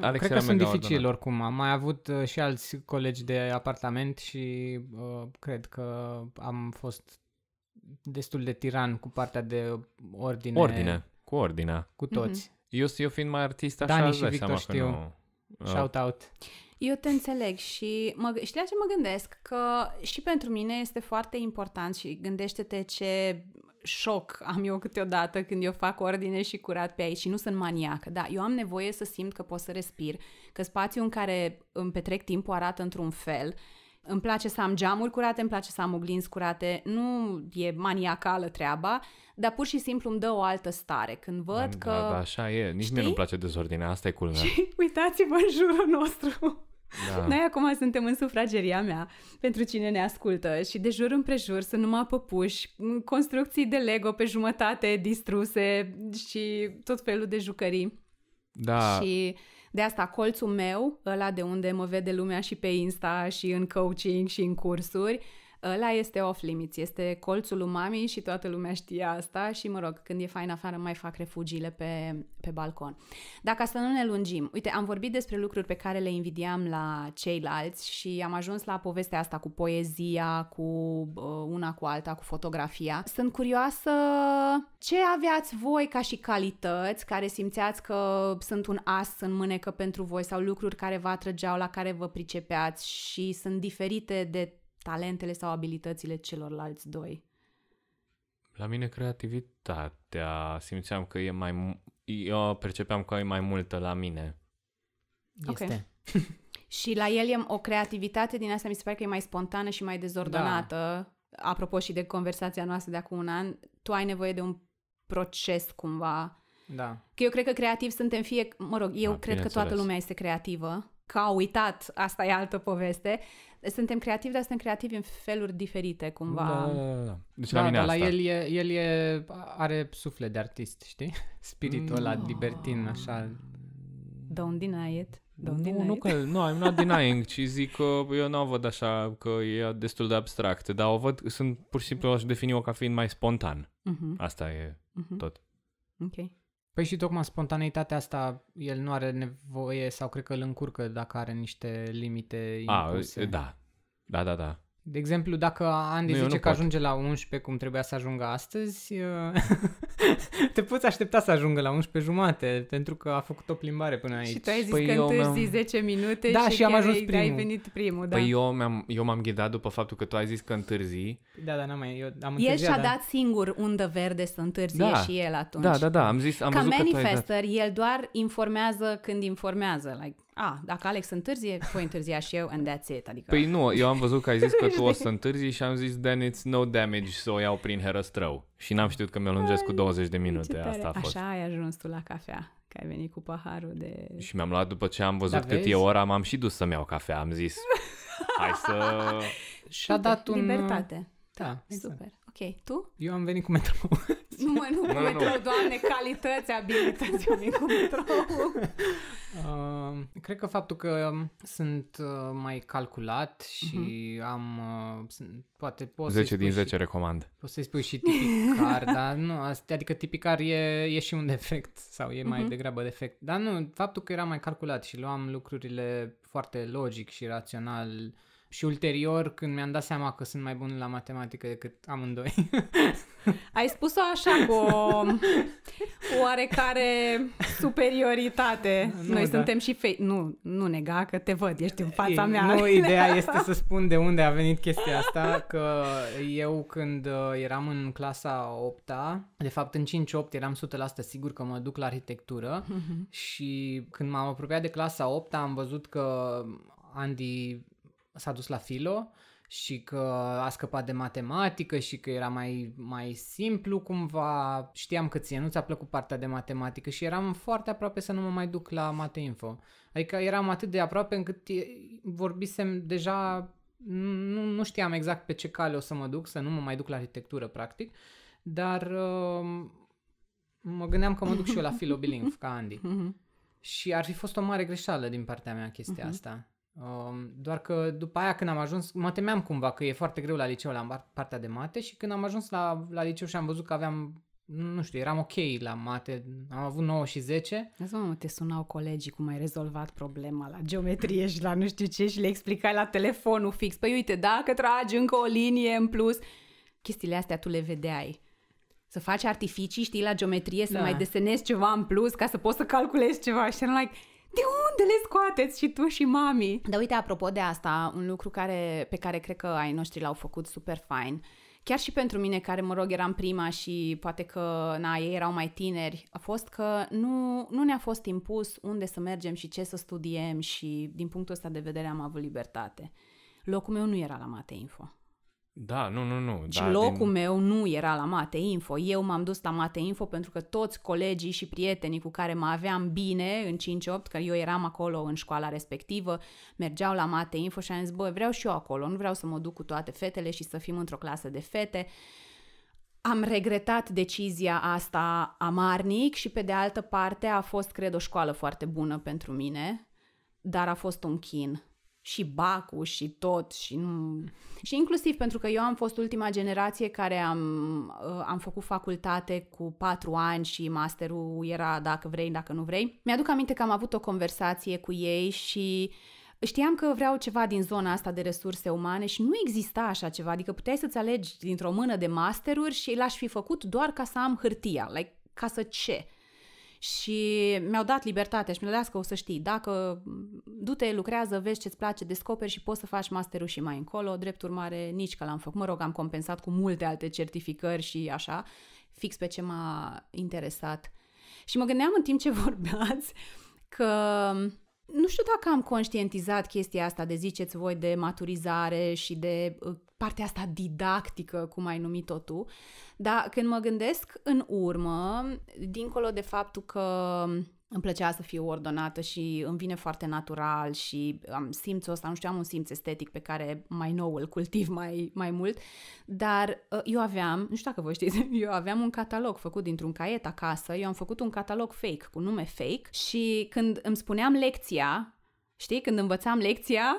Alex Cred că sunt dificil ordonat. oricum. Am mai avut uh, și alți colegi de apartament și uh, cred că am fost destul de tiran cu partea de ordine. Ordine, cu ordinea. Cu toți. Mm-hmm. Eu, eu fiind mai artist, așa Dani și Victor seama știu. că nu... Shout out. Eu te înțeleg și mă, știi la ce mă gândesc? Că și pentru mine este foarte important și gândește-te ce șoc am eu câteodată când eu fac ordine și curat pe aici și nu sunt maniacă. Da, eu am nevoie să simt că pot să respir, că spațiul în care îmi petrec timpul arată într-un fel, îmi place să am geamuri curate, îmi place să am oglinzi curate, nu e maniacală treaba, dar pur și simplu îmi dă o altă stare. Când văd da, că... Da, da, așa e. Nici știi? mie nu-mi place dezordinea, asta e culmea. Și [LAUGHS] uitați-vă în jurul nostru. Da. Noi acum suntem în sufrageria mea, pentru cine ne ascultă, și de jur împrejur sunt numai păpuși, construcții de Lego pe jumătate distruse și tot felul de jucării. Da. Și de asta colțul meu, ăla de unde mă vede lumea și pe Insta și în coaching și în cursuri, ăla este off-limits, este colțul umami și toată lumea știe asta și, mă rog, când e fain afară, mai fac refugiile pe, pe balcon. Dacă asta nu ne lungim, uite, am vorbit despre lucruri pe care le invidiam la ceilalți și am ajuns la povestea asta cu poezia, cu uh, una cu alta, cu fotografia. Sunt curioasă ce aveați voi ca și calități care simțeați că sunt un as în mânecă pentru voi sau lucruri care vă atrăgeau, la care vă pricepeați și sunt diferite de talentele sau abilitățile celorlalți doi? La mine creativitatea, simțeam că e mai... Eu percepeam că e mai multă la mine. Este. Okay. [LAUGHS] și la el e o creativitate din asta, mi se pare că e mai spontană și mai dezordonată. Da. Apropo și de conversația noastră de acum un an, tu ai nevoie de un proces cumva. Da. Că eu cred că creativ suntem fie... Mă rog, eu da, cred că toată lumea este creativă că au uitat, asta e altă poveste. Suntem creativi, dar suntem creativi în feluri diferite, cumva. Da, da, da. da. Deci da, la mine da, asta. la el, e, el e, are suflet de artist, știi? [LAUGHS] Spiritul no. libertin, așa. Don't deny it. Don't nu, deny nu it. că, nu, I'm not denying, ci zic că eu nu o văd așa, că e destul de abstract, dar o văd, sunt pur și simplu, aș defini-o ca fiind mai spontan. Uh-huh. Asta e uh-huh. tot. Ok. Păi și tocmai spontaneitatea asta, el nu are nevoie sau cred că îl încurcă dacă are niște limite impuse. A, da. Da, da, da. De exemplu, dacă Andy nu, zice că pot. ajunge la 11 cum trebuia să ajungă astăzi... Uh, [LAUGHS] [LAUGHS] te poți aștepta să ajungă la 11 jumate, pentru că a făcut o plimbare până aici. Și tu ai zis păi că întârzi 10 minute da, și, și am ajuns primul. ai venit primul. Da. Păi eu m-am, eu m-am ghidat după faptul că tu ai zis că întârzi. Da, da, n-am mai, eu am întârziat. El și-a dar... dat singur undă verde să întârzie da. și el atunci. Da, da, da, am zis, am Ca văzut manifester, că tu ai dat. el doar informează când informează, like, a, ah, dacă Alex întârzie, voi întârzia și eu and that's it. Adică... Păi nu, eu am văzut că ai zis că tu o să [LAUGHS] întârzii și am zis then it's no damage să o iau prin herăstrău. Și n-am știut că mi-o lungesc cu 20 de minute. Asta a fost. Așa ai ajuns tu la cafea, că ai venit cu paharul de... Și mi-am luat după ce am văzut da, cât vezi? e ora, m-am și dus să-mi iau cafea. Am zis, hai să... [LAUGHS] Și-a dat un... Libertate. Da, super. Exact. Ok, tu? Eu am venit cu metrou. [LAUGHS] Nu, mă, nu, cu metrou, nu. doamne, calități, abilități, eu vin cu metrou. Uh, [LAUGHS] cred că faptul că sunt uh, mai calculat și uh-huh. am, uh, poate pot 10 din 10 și, recomand. Poți să-i spui și tipicar, [LAUGHS] dar nu, adică tipicar e, e și un defect sau e mai uh-huh. degrabă defect. Dar nu, faptul că era mai calculat și luam lucrurile foarte logic și rațional și ulterior, când mi-am dat seama că sunt mai bun la matematică decât amândoi. [LAUGHS] Ai spus-o așa cu o oarecare superioritate. Nu, Noi da. suntem și fei... Nu, nu nega că te văd, ești în fața mea. Nu, ideea [LAUGHS] este să spun de unde a venit chestia asta, că eu când uh, eram în clasa 8 de fapt în 5-8 eram 100% sigur că mă duc la arhitectură uh-huh. și când m-am apropiat de clasa 8 am văzut că Andy s-a dus la filo și că a scăpat de matematică și că era mai, mai simplu cumva. Știam că ție nu ți-a plăcut partea de matematică și eram foarte aproape să nu mă mai duc la Mateinfo. Adică eram atât de aproape încât vorbisem deja, nu, nu știam exact pe ce cale o să mă duc, să nu mă mai duc la arhitectură practic, dar uh, mă gândeam că mă duc și eu la [LAUGHS] filo bilingv ca Andy. Mhm. și ar fi fost o mare greșeală din partea mea chestia mhm. asta Um, doar că după aia când am ajuns, mă temeam cumva că e foarte greu la liceu la partea de mate și când am ajuns la, la liceu și am văzut că aveam, nu știu, eram ok la mate, am avut 9 și 10. Asta mă, te sunau colegii cum ai rezolvat problema la geometrie și la nu știu ce și le explicai la telefonul fix. Păi uite, dacă tragi încă o linie în plus, chestiile astea tu le vedeai să faci artificii, știi, la geometrie, să da. mai desenezi ceva în plus ca să poți să calculezi ceva. Și I'm like, de unde le scoateți și tu și mami? Dar uite, apropo de asta, un lucru care, pe care cred că ai noștri l-au făcut super fine, chiar și pentru mine, care mă rog, eram prima și poate că na, ei erau mai tineri, a fost că nu, nu ne-a fost impus unde să mergem și ce să studiem și din punctul ăsta de vedere am avut libertate. Locul meu nu era la Mateinfo. Da, nu, nu, nu. Și da, locul din... meu nu era la Mate Info. Eu m-am dus la Mate Info pentru că toți colegii și prietenii cu care mă aveam bine în 5-8, că eu eram acolo în școala respectivă, mergeau la Mate Info și am zis, bă, vreau și eu acolo, nu vreau să mă duc cu toate fetele și să fim într-o clasă de fete. Am regretat decizia asta amarnic și pe de altă parte a fost, cred, o școală foarte bună pentru mine, dar a fost un chin și bacul și tot și, nu... și inclusiv pentru că eu am fost ultima generație care am, uh, am făcut facultate cu patru ani și masterul era dacă vrei, dacă nu vrei. Mi-aduc aminte că am avut o conversație cu ei și Știam că vreau ceva din zona asta de resurse umane și nu exista așa ceva, adică puteai să-ți alegi dintr-o mână de masteruri și l-aș fi făcut doar ca să am hârtia, like, ca să ce? Și mi-au dat libertate și mi-au dat că o să știi, dacă du-te, lucrează, vezi ce-ți place, descoperi și poți să faci masterul și mai încolo, drept urmare, nici că l-am făcut. Mă rog, am compensat cu multe alte certificări și așa, fix pe ce m-a interesat. Și mă gândeam în timp ce [LAUGHS] vorbeați că nu știu dacă am conștientizat chestia asta de ziceți voi de maturizare și de uh, partea asta didactică, cum ai numit-o tu, dar când mă gândesc în urmă, dincolo de faptul că îmi plăcea să fiu ordonată și îmi vine foarte natural și am simțul ăsta, nu știu, am un simț estetic pe care mai nou îl cultiv mai, mai mult, dar uh, eu aveam, nu știu dacă vă știți, [LAUGHS] eu aveam un catalog făcut dintr-un caiet acasă, eu am făcut un catalog fake, cu nume fake și când îmi spuneam lecția, știi, când învățam lecția,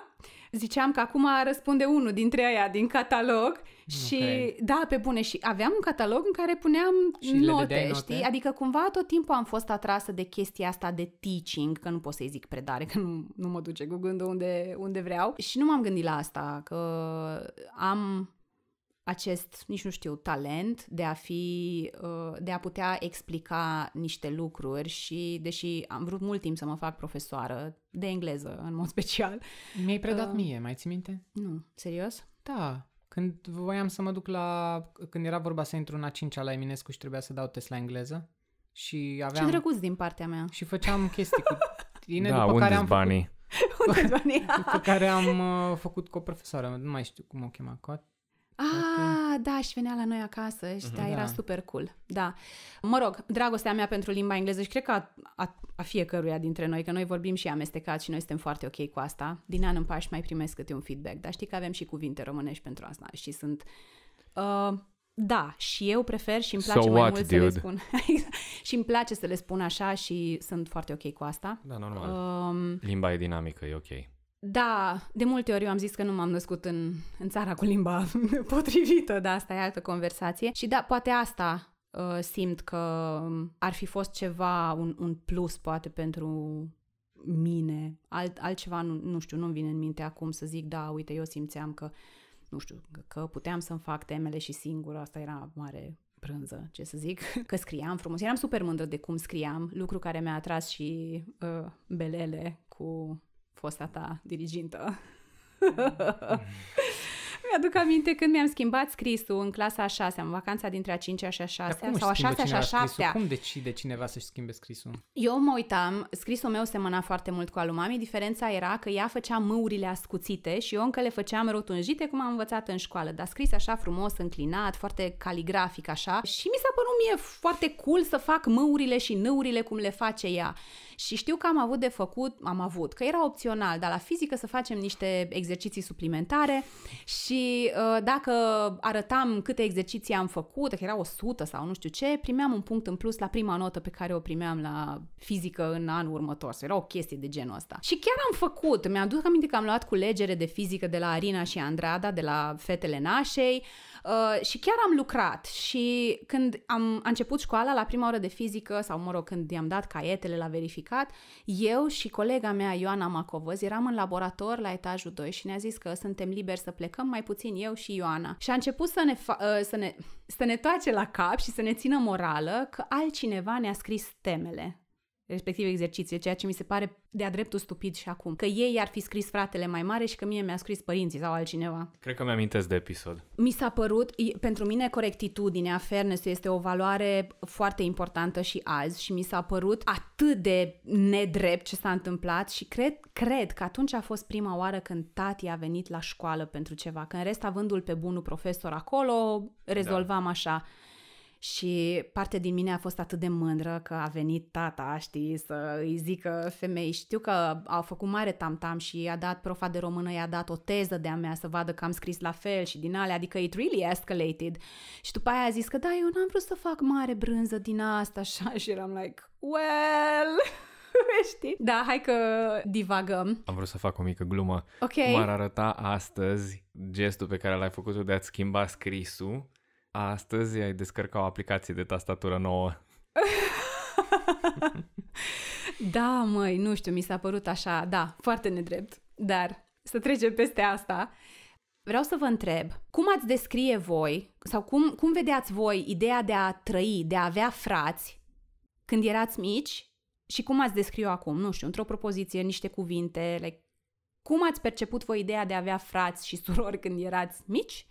ziceam că acum răspunde unul dintre aia din catalog și okay. da, pe bune, și aveam un catalog în care puneam și note, note, știi? Adică cumva tot timpul am fost atrasă de chestia asta de teaching, că nu pot să-i zic predare, că nu, nu mă duce cu gândul unde, unde vreau. Și nu m-am gândit la asta, că am acest, nici nu știu, talent de a fi, uh, de a putea explica niște lucruri și, deși am vrut mult timp să mă fac profesoară, de engleză în mod special. Mi-ai predat uh, mie, mai ții minte? Nu, serios? Da. Când voiam să mă duc la... Când era vorba să intru în a cincea la Eminescu și trebuia să dau test la engleză. Și aveam... Ce drăguț din partea mea. Și făceam chestii cu tine, da, după care am banii? Făcut... [LAUGHS] unde banii? [LAUGHS] după care am uh, făcut cu o profesoară, nu mai știu cum o chema, cu Ah, da, și venea la noi acasă și da, da, era da. super cool. Da. Mă rog, dragostea mea pentru limba engleză și cred că a, a, a fiecăruia dintre noi, că noi vorbim și amestecat și noi suntem foarte ok cu asta. Din an în pași mai primesc câte un feedback, dar știi că avem și cuvinte românești pentru asta și sunt... Uh, da, și eu prefer și îmi place so mai what, mult dude? să le spun. [LAUGHS] și îmi place să le spun așa și sunt foarte ok cu asta. Da, normal. Um, Limba e dinamică, e ok. Da, de multe ori eu am zis că nu m-am născut în, în țara cu limba [LAUGHS] potrivită, dar asta e altă conversație. Și da, poate asta uh, simt că ar fi fost ceva, un, un plus poate pentru mine. Alt, altceva, nu, nu știu, nu-mi vine în minte acum să zic, da, uite, eu simțeam că, nu știu, că puteam să-mi fac temele și singură, asta era mare prânză. ce să zic, [LAUGHS] că scriam frumos. Eram super mândră de cum scriam, lucru care mi-a atras și uh, belele cu fosta ta dirigintă. Mm. [LAUGHS] mi-aduc aminte când mi-am schimbat scrisul în clasa a șasea, în vacanța dintre a cincea și a șasea sau a șasea și a șaptea. Cum decide cineva să-și schimbe scrisul? Eu mă uitam, scrisul meu semăna foarte mult cu al mamei, diferența era că ea făcea mâurile ascuțite și eu încă le făceam rotunjite cum am învățat în școală, dar scris așa frumos, înclinat, foarte caligrafic așa și mi s-a părut mie foarte cool să fac mâurile și năurile cum le face ea. Și știu că am avut de făcut, am avut, că era opțional, dar la fizică să facem niște exerciții suplimentare și Uh, dacă arătam câte exerciții am făcut, că era 100 sau nu știu ce, primeam un punct în plus la prima notă pe care o primeam la fizică în anul următor. Sau era o chestie de genul ăsta. Și chiar am făcut, mi-am dus aminte că am luat culegere de fizică de la Arina și Andrada, de la Fetele Nașei, Uh, și chiar am lucrat și când am început școala, la prima oră de fizică, sau mă rog, când i-am dat caietele la verificat, eu și colega mea, Ioana Macovăz, eram în laborator la etajul 2 și ne-a zis că suntem liberi să plecăm, mai puțin eu și Ioana. Și a început să ne, fa- uh, să ne, să ne toace la cap și să ne țină morală că altcineva ne-a scris temele respectiv exercițiile, ceea ce mi se pare de-a dreptul stupid și acum. Că ei ar fi scris fratele mai mare și că mie mi-a scris părinții sau altcineva. Cred că mi am de episod. Mi s-a părut, pentru mine corectitudinea, fairness este o valoare foarte importantă și azi și mi s-a părut atât de nedrept ce s-a întâmplat și cred, cred că atunci a fost prima oară când tati a venit la școală pentru ceva, că în rest avându-l pe bunul profesor acolo, rezolvam da. așa. Și parte din mine a fost atât de mândră că a venit tata, știi, să îi zică femei. Știu că au făcut mare tamtam și i-a dat profa de română, i-a dat o teză de-a mea să vadă că am scris la fel și din alea, adică it really escalated. Și după aia a zis că da, eu n-am vrut să fac mare brânză din asta, [LAUGHS] așa, și eram like, well... [LAUGHS] știi? Da, hai că divagăm. Am vrut să fac o mică glumă. Ok. Cum ar arăta astăzi gestul pe care l-ai făcut-o de a-ți schimba scrisul Astăzi ai descărcat o aplicație de tastatură nouă. [LAUGHS] da, măi, nu știu, mi s-a părut așa, da, foarte nedrept, dar să trecem peste asta. Vreau să vă întreb, cum ați descrie voi sau cum, cum vedeați voi ideea de a trăi, de a avea frați când erați mici și cum ați descriu acum, nu știu, într-o propoziție, niște cuvinte, like, cum ați perceput voi ideea de a avea frați și surori când erați mici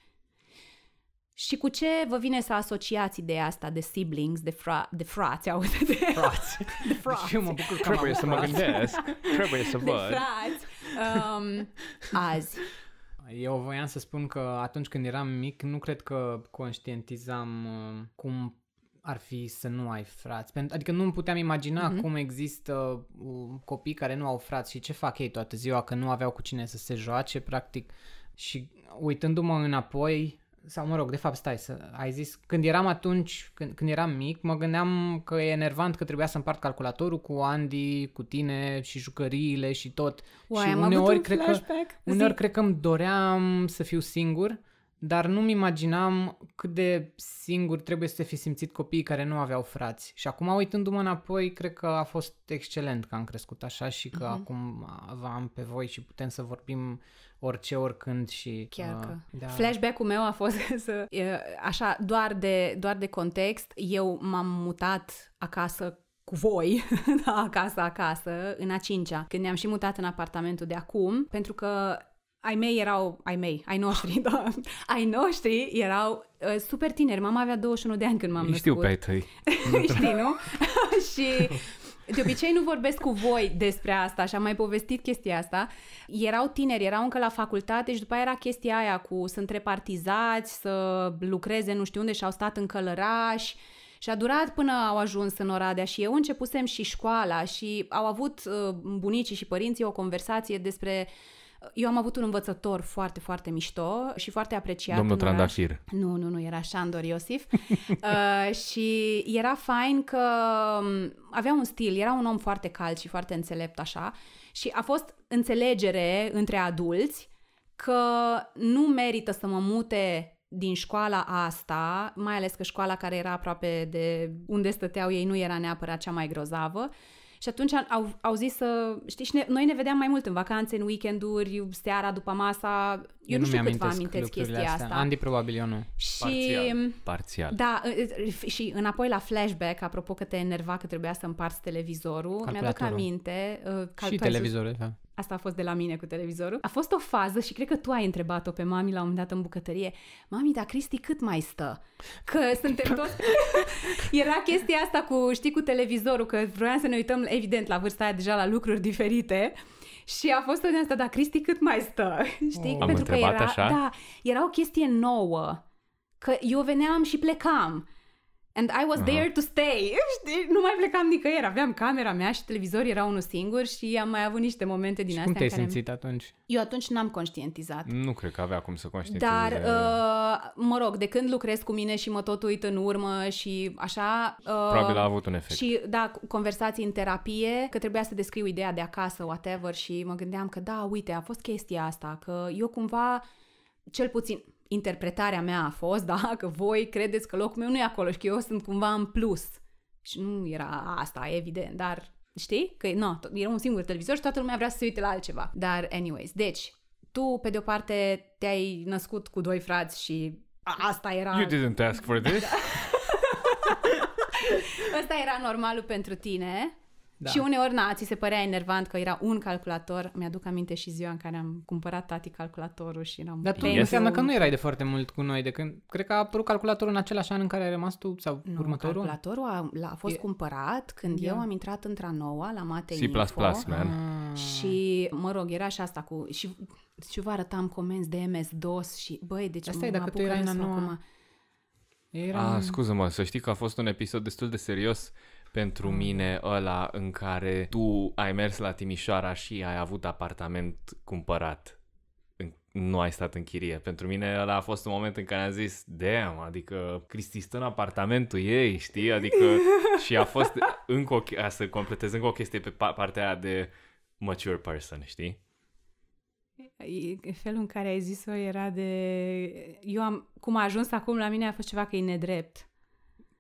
și cu ce vă vine să asociați ideea asta de siblings, de, fra- de frați, auzi? De frați. [LAUGHS] De frați. Deci eu mă bucur că Trebuie să mă gândesc, trebuie să văd. De frați. Um, azi. Eu voiam să spun că atunci când eram mic, nu cred că conștientizam uh, cum ar fi să nu ai frați. Adică nu îmi puteam imagina mm-hmm. cum există uh, copii care nu au frați și ce fac ei toată ziua, că nu aveau cu cine să se joace, practic. Și uitându-mă înapoi, sau mă rog, de fapt stai să ai zis, când eram atunci, când, când eram mic, mă gândeam că e enervant că trebuia să împart calculatorul cu Andy, cu tine și jucăriile și tot. Uai, și uneori, cred că, uneori cred că îmi doream să fiu singur, dar nu-mi imaginam cât de singur trebuie să fi simțit copiii care nu aveau frați. Și acum, uitându-mă înapoi, cred că a fost excelent că am crescut așa și că uh-huh. acum v-am pe voi și putem să vorbim orice, oricând și... Chiar uh, că. Uh, da. Flashback-ul meu a fost [LAUGHS] să... Așa, doar de, doar de context, eu m-am mutat acasă cu voi, [LAUGHS] da, acasă, acasă, în a cincea, când ne-am și mutat în apartamentul de acum, pentru că ai mei erau, ai mei, ai noștri, [LAUGHS] da, ai noștri erau uh, super tineri. Mama avea 21 de ani când m-am născut. Știu pe ai tăi. Știi, nu? și de obicei nu vorbesc cu voi despre asta și am mai povestit chestia asta. Erau tineri, erau încă la facultate și după aia era chestia aia cu să întrepartizați, să lucreze nu știu unde și au stat în călărași. Și a durat până au ajuns în Oradea și eu începusem și școala și au avut uh, bunicii și părinții o conversație despre uh, eu am avut un învățător foarte, foarte mișto și foarte apreciat. Domnul Trandafir. Era... Nu, nu, nu, era Șandor Iosif. [LAUGHS] uh, și era fain că um, avea un stil, era un om foarte cald și foarte înțelept așa și a fost înțelegere între adulți că nu merită să mă mute din școala asta, mai ales că școala care era aproape de unde stăteau ei nu era neapărat cea mai grozavă, și atunci au, au zis să... Știi, și ne, noi ne vedeam mai mult în vacanțe, în weekenduri, seara, după masa. Eu, eu nu știu cât vă amintesc chestia astea. asta. Andy probabil, eu nu. Și... Parțial. Parțial. Da, și înapoi la flashback, apropo că te enerva că trebuia să împarți televizorul, mi-aduc aminte... Uh, calculatorul. Și televizorul, da. Asta a fost de la mine cu televizorul. A fost o fază și cred că tu ai întrebat-o pe mami la un moment dat în bucătărie. Mami, dar Cristi cât mai stă? Că suntem toți... [LAUGHS] Era chestia asta cu, știi, cu televizorul, că vroiam să ne uităm, evident, la vârsta aia deja la lucruri diferite. Și a fost o de asta, dar Cristi cât mai stă? [LAUGHS] Știi? Am Pentru că era, așa? Da, era o chestie nouă. Că eu veneam și plecam. And I was there to stay. Știi? Nu mai plecam nicăieri. Aveam camera mea și televizor era unul singur și am mai avut niște momente din și astea. cum te-ai care... simțit atunci? Eu atunci n-am conștientizat. Nu cred că avea cum să conștientizeze. Dar, uh, mă rog, de când lucrez cu mine și mă tot uit în urmă și așa... Uh, Probabil a avut un efect. Și, da, conversații în terapie, că trebuia să descriu ideea de acasă, whatever, și mă gândeam că, da, uite, a fost chestia asta, că eu cumva, cel puțin interpretarea mea a fost, [LAUGHS] da, că voi credeți că locul meu nu e acolo și că eu sunt cumva în plus. Și nu era asta, evident, dar știi? Că nu, era un singur televizor și toată lumea vrea să se uite la altceva. Dar anyways, deci, tu pe de-o parte te-ai născut cu doi frați și asta era... You didn't ask for this. [LAUGHS] asta era normalul pentru tine. Da. Și uneori, na, ți se părea enervant că era un calculator. Mi-aduc aminte și ziua în care am cumpărat tati calculatorul și eram... Dar tu înseamnă că nu erai de foarte mult cu noi, de când... Cred că a apărut calculatorul în același an în care ai rămas tu sau nu, următorul? calculatorul a, a fost e... cumpărat când yeah. Da. eu am intrat într-a noua la Mate C++, Info, man. Ah. Și, mă rog, era și asta cu... Și, și vă arătam comenzi de MS-DOS și, băi, deci asta e dacă tu erai în a noua... Acum... Era... Ah, scuză-mă, să știi că a fost un episod destul de serios pentru mm. mine ăla în care tu ai mers la Timișoara și ai avut apartament cumpărat nu ai stat în chirie. Pentru mine ăla a fost un moment în care am zis, damn, adică Cristi stă în apartamentul ei, știi? Adică [LAUGHS] și a fost încă o, să completez încă o chestie pe partea aia de mature person, știi? Felul în care ai zis-o era de... Eu am... Cum a ajuns acum la mine a fost ceva că e nedrept.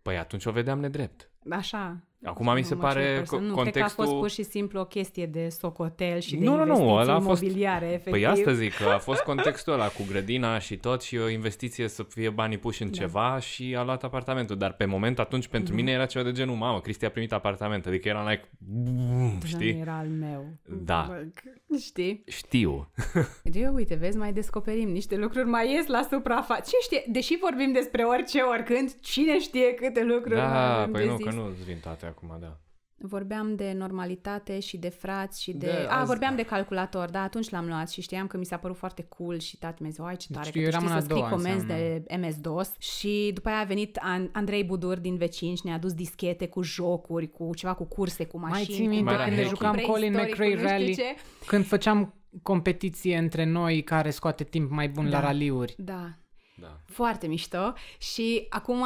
Păi atunci o vedeam nedrept. 不差。Acum deci mi se pare nu, contextul... Nu, cred că a fost pur și simplu o chestie de socotel și de nu, investiții nu, ăla a fost... imobiliare, păi efectiv. Păi asta zic, că a fost contextul ăla cu grădina și tot și o investiție să fie banii puși în da. ceva și a luat apartamentul. Dar pe moment atunci pentru mm-hmm. mine era ceva de genul, mamă, Cristi a primit apartament. Adică era like, știi? Da, era al meu. Da. Știi? Știu. [LAUGHS] Eu, uite, vezi, mai descoperim niște lucruri, mai ies la suprafață. Cine știe? Deși vorbim despre orice, oricând, cine știe câte lucruri da, mai avem păi nu, zis. că nu vin toate acum, da. Vorbeam de normalitate și de frați și de... de da, a, azi... vorbeam de calculator, da, atunci l-am luat și știam că mi s-a părut foarte cool și tati mi-a zis, oai, ce tare, deci că știi să scrii comenzi de MS-DOS. Și după aia a venit Andrei Budur din vecin și ne-a dus dischete cu jocuri, cu ceva cu curse, cu mașini. Mai țin minte când ne jucam Colin McRae Rally, când făceam competiție între noi care scoate timp mai bun da. la raliuri. Da, da. Foarte mișto și acum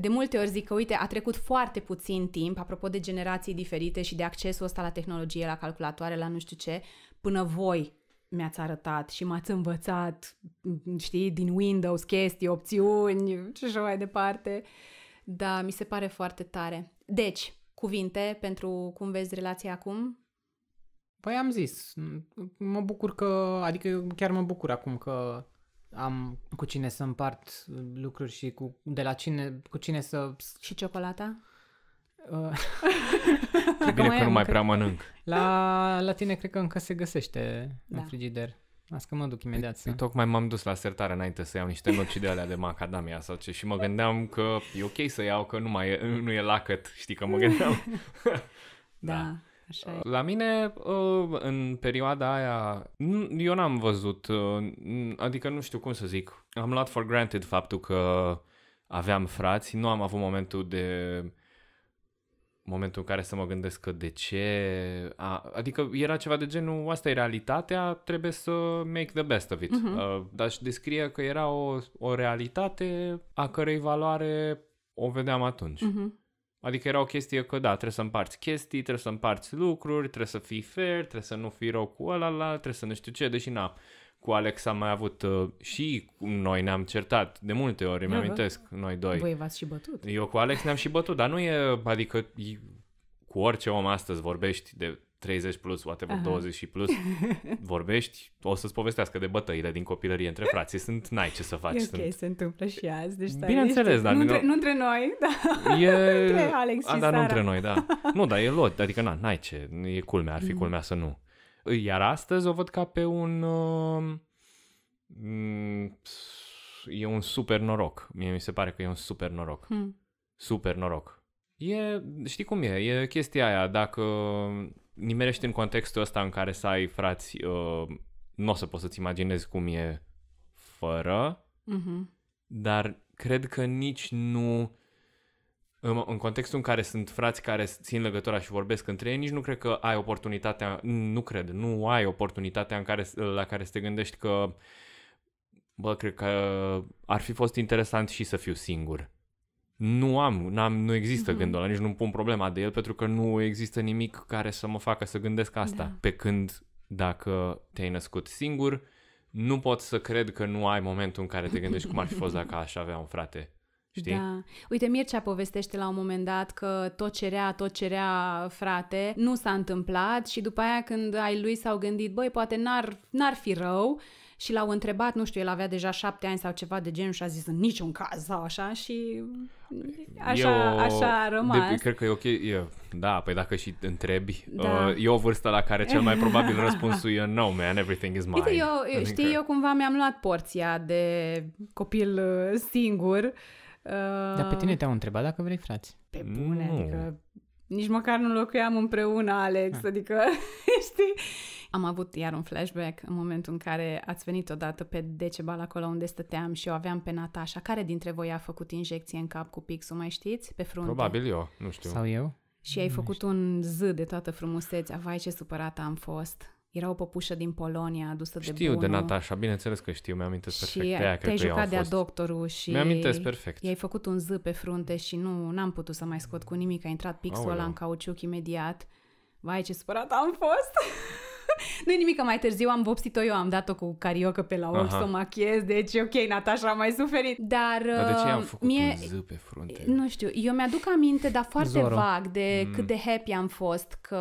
de multe ori zic că uite a trecut foarte puțin timp apropo de generații diferite și de accesul ăsta la tehnologie, la calculatoare, la nu știu ce, până voi mi-ați arătat și m-ați învățat, știi, din Windows chestii, opțiuni și așa mai departe. Da, mi se pare foarte tare. Deci, cuvinte pentru cum vezi relația acum? Păi am zis, mă bucur că, adică chiar mă bucur acum că am cu cine să împart lucruri și cu, de la cine, cu cine să... Și ciocolata? Ce [LAUGHS] bine că nu mai prea mănânc. La, la tine cred că încă se găsește da. în frigider. Las că mă duc păi, imediat. Să... Păi, tocmai m-am dus la sertare înainte să iau niște noci de alea de macadamia sau ce și mă gândeam că e ok să iau, că nu, mai e, nu e lacăt, știi, că mă gândeam. [LAUGHS] [LAUGHS] da. da. Așa e. La mine, ă, în perioada aia, eu n-am văzut, ă, adică nu știu cum să zic, am luat for granted faptul că aveam frați, nu am avut momentul de momentul în care să mă gândesc că de ce... A, adică era ceva de genul, asta e realitatea, trebuie să make the best of it. Uh-huh. Uh, dar și descrie că era o, o realitate a cărei valoare o vedeam atunci. Uh-huh. Adică era o chestie că da, trebuie să împarți chestii, trebuie să împarți lucruri, trebuie să fii fair, trebuie să nu fii rău cu ăla, la, trebuie să nu știu ce, deși na, cu Alex am mai avut uh, și noi ne-am certat de multe ori, îmi da, da. amintesc noi doi. Voi v-ați și bătut. Eu cu Alex ne-am și bătut, dar nu e, adică cu orice om astăzi vorbești de 30 plus, whatever, Aha. 20 și plus, [LAUGHS] vorbești, o să-ți povestească de bătăile din copilărie între frații. Sunt, n-ai ce să faci. E ok, sunt... se întâmplă și azi. Deci Bineînțeles, ești... dar... Nu, între, nu între noi, da. E... [LAUGHS] Între Alex și a, Dar nu între noi, da. [LAUGHS] Nu, dar e lot, adică na, n-ai ce, e culmea, ar fi mm. culmea să nu. Iar astăzi o văd ca pe un... Uh, e un super noroc. Mie mi se pare că e un super noroc. Hmm. Super noroc. E, știi cum e, e chestia aia, dacă nimerești în contextul ăsta în care să ai frați, uh, nu o să poți să-ți imaginezi cum e fără, uh-huh. dar cred că nici nu... În, în contextul în care sunt frați care țin legătura și vorbesc între ei, nici nu cred că ai oportunitatea, nu cred, nu ai oportunitatea în care, la care să te gândești că bă, cred că ar fi fost interesant și să fiu singur nu am, n-am nu există mm-hmm. gândul ăla, nici nu-mi pun problema de el pentru că nu există nimic care să mă facă să gândesc asta. Da. Pe când dacă te-ai născut singur, nu pot să cred că nu ai momentul în care te gândești cum ar fi fost dacă aș avea un frate. Știi? Da. Uite, Mircea povestește la un moment dat că tot cerea, tot cerea frate, nu s-a întâmplat și după aia când ai lui s-au gândit, băi, poate n-ar, n-ar fi rău și l-au întrebat, nu știu, el avea deja șapte ani sau ceva de genul și a zis în niciun caz sau așa și Așa, eu, așa a rămas. De, cred că e ok. Eu, da, păi dacă și întrebi, da. uh, e o vârstă la care cel mai probabil răspunsul e no, man, everything is mine. Uite, eu, adică... știi, eu cumva mi-am luat porția de copil uh, singur. Uh, Dar pe tine te-au întrebat dacă vrei frați. Pe bune, nu. adică nici măcar nu locuiam împreună, Alex, ah. adică, [LAUGHS] știi? Am avut iar un flashback în momentul în care ați venit odată pe Decebal acolo unde stăteam și eu aveam pe Natasha. Care dintre voi a făcut injecție în cap cu pixul, mai știți? Pe frunte. Probabil eu, nu știu. Sau eu? Și ai făcut știu. un z de toată frumusețea. Vai, ce supărată am fost. Era o păpușă din Polonia adusă știu de Știu de Natasha, bineînțeles că știu, mi-am inteles perfect. Și aia, te-ai jucat de-a doctorul și... Mi-am inteles perfect. I-ai făcut un z pe frunte și nu, n-am putut să mai scot cu nimic. A intrat pixul ăla în cauciuc imediat. Vai, ce supărat am fost! [LAUGHS] [LAUGHS] nu nimic că mai târziu am vopsit-o eu, am dat-o cu carioca pe la ochi să o machiez, deci ok, Natasha a mai suferit. Dar, dar de ce am uh, făcut mie, un pe frunte? Nu știu, eu mi-aduc aminte, dar foarte Zoro. vag, de mm. cât de happy am fost că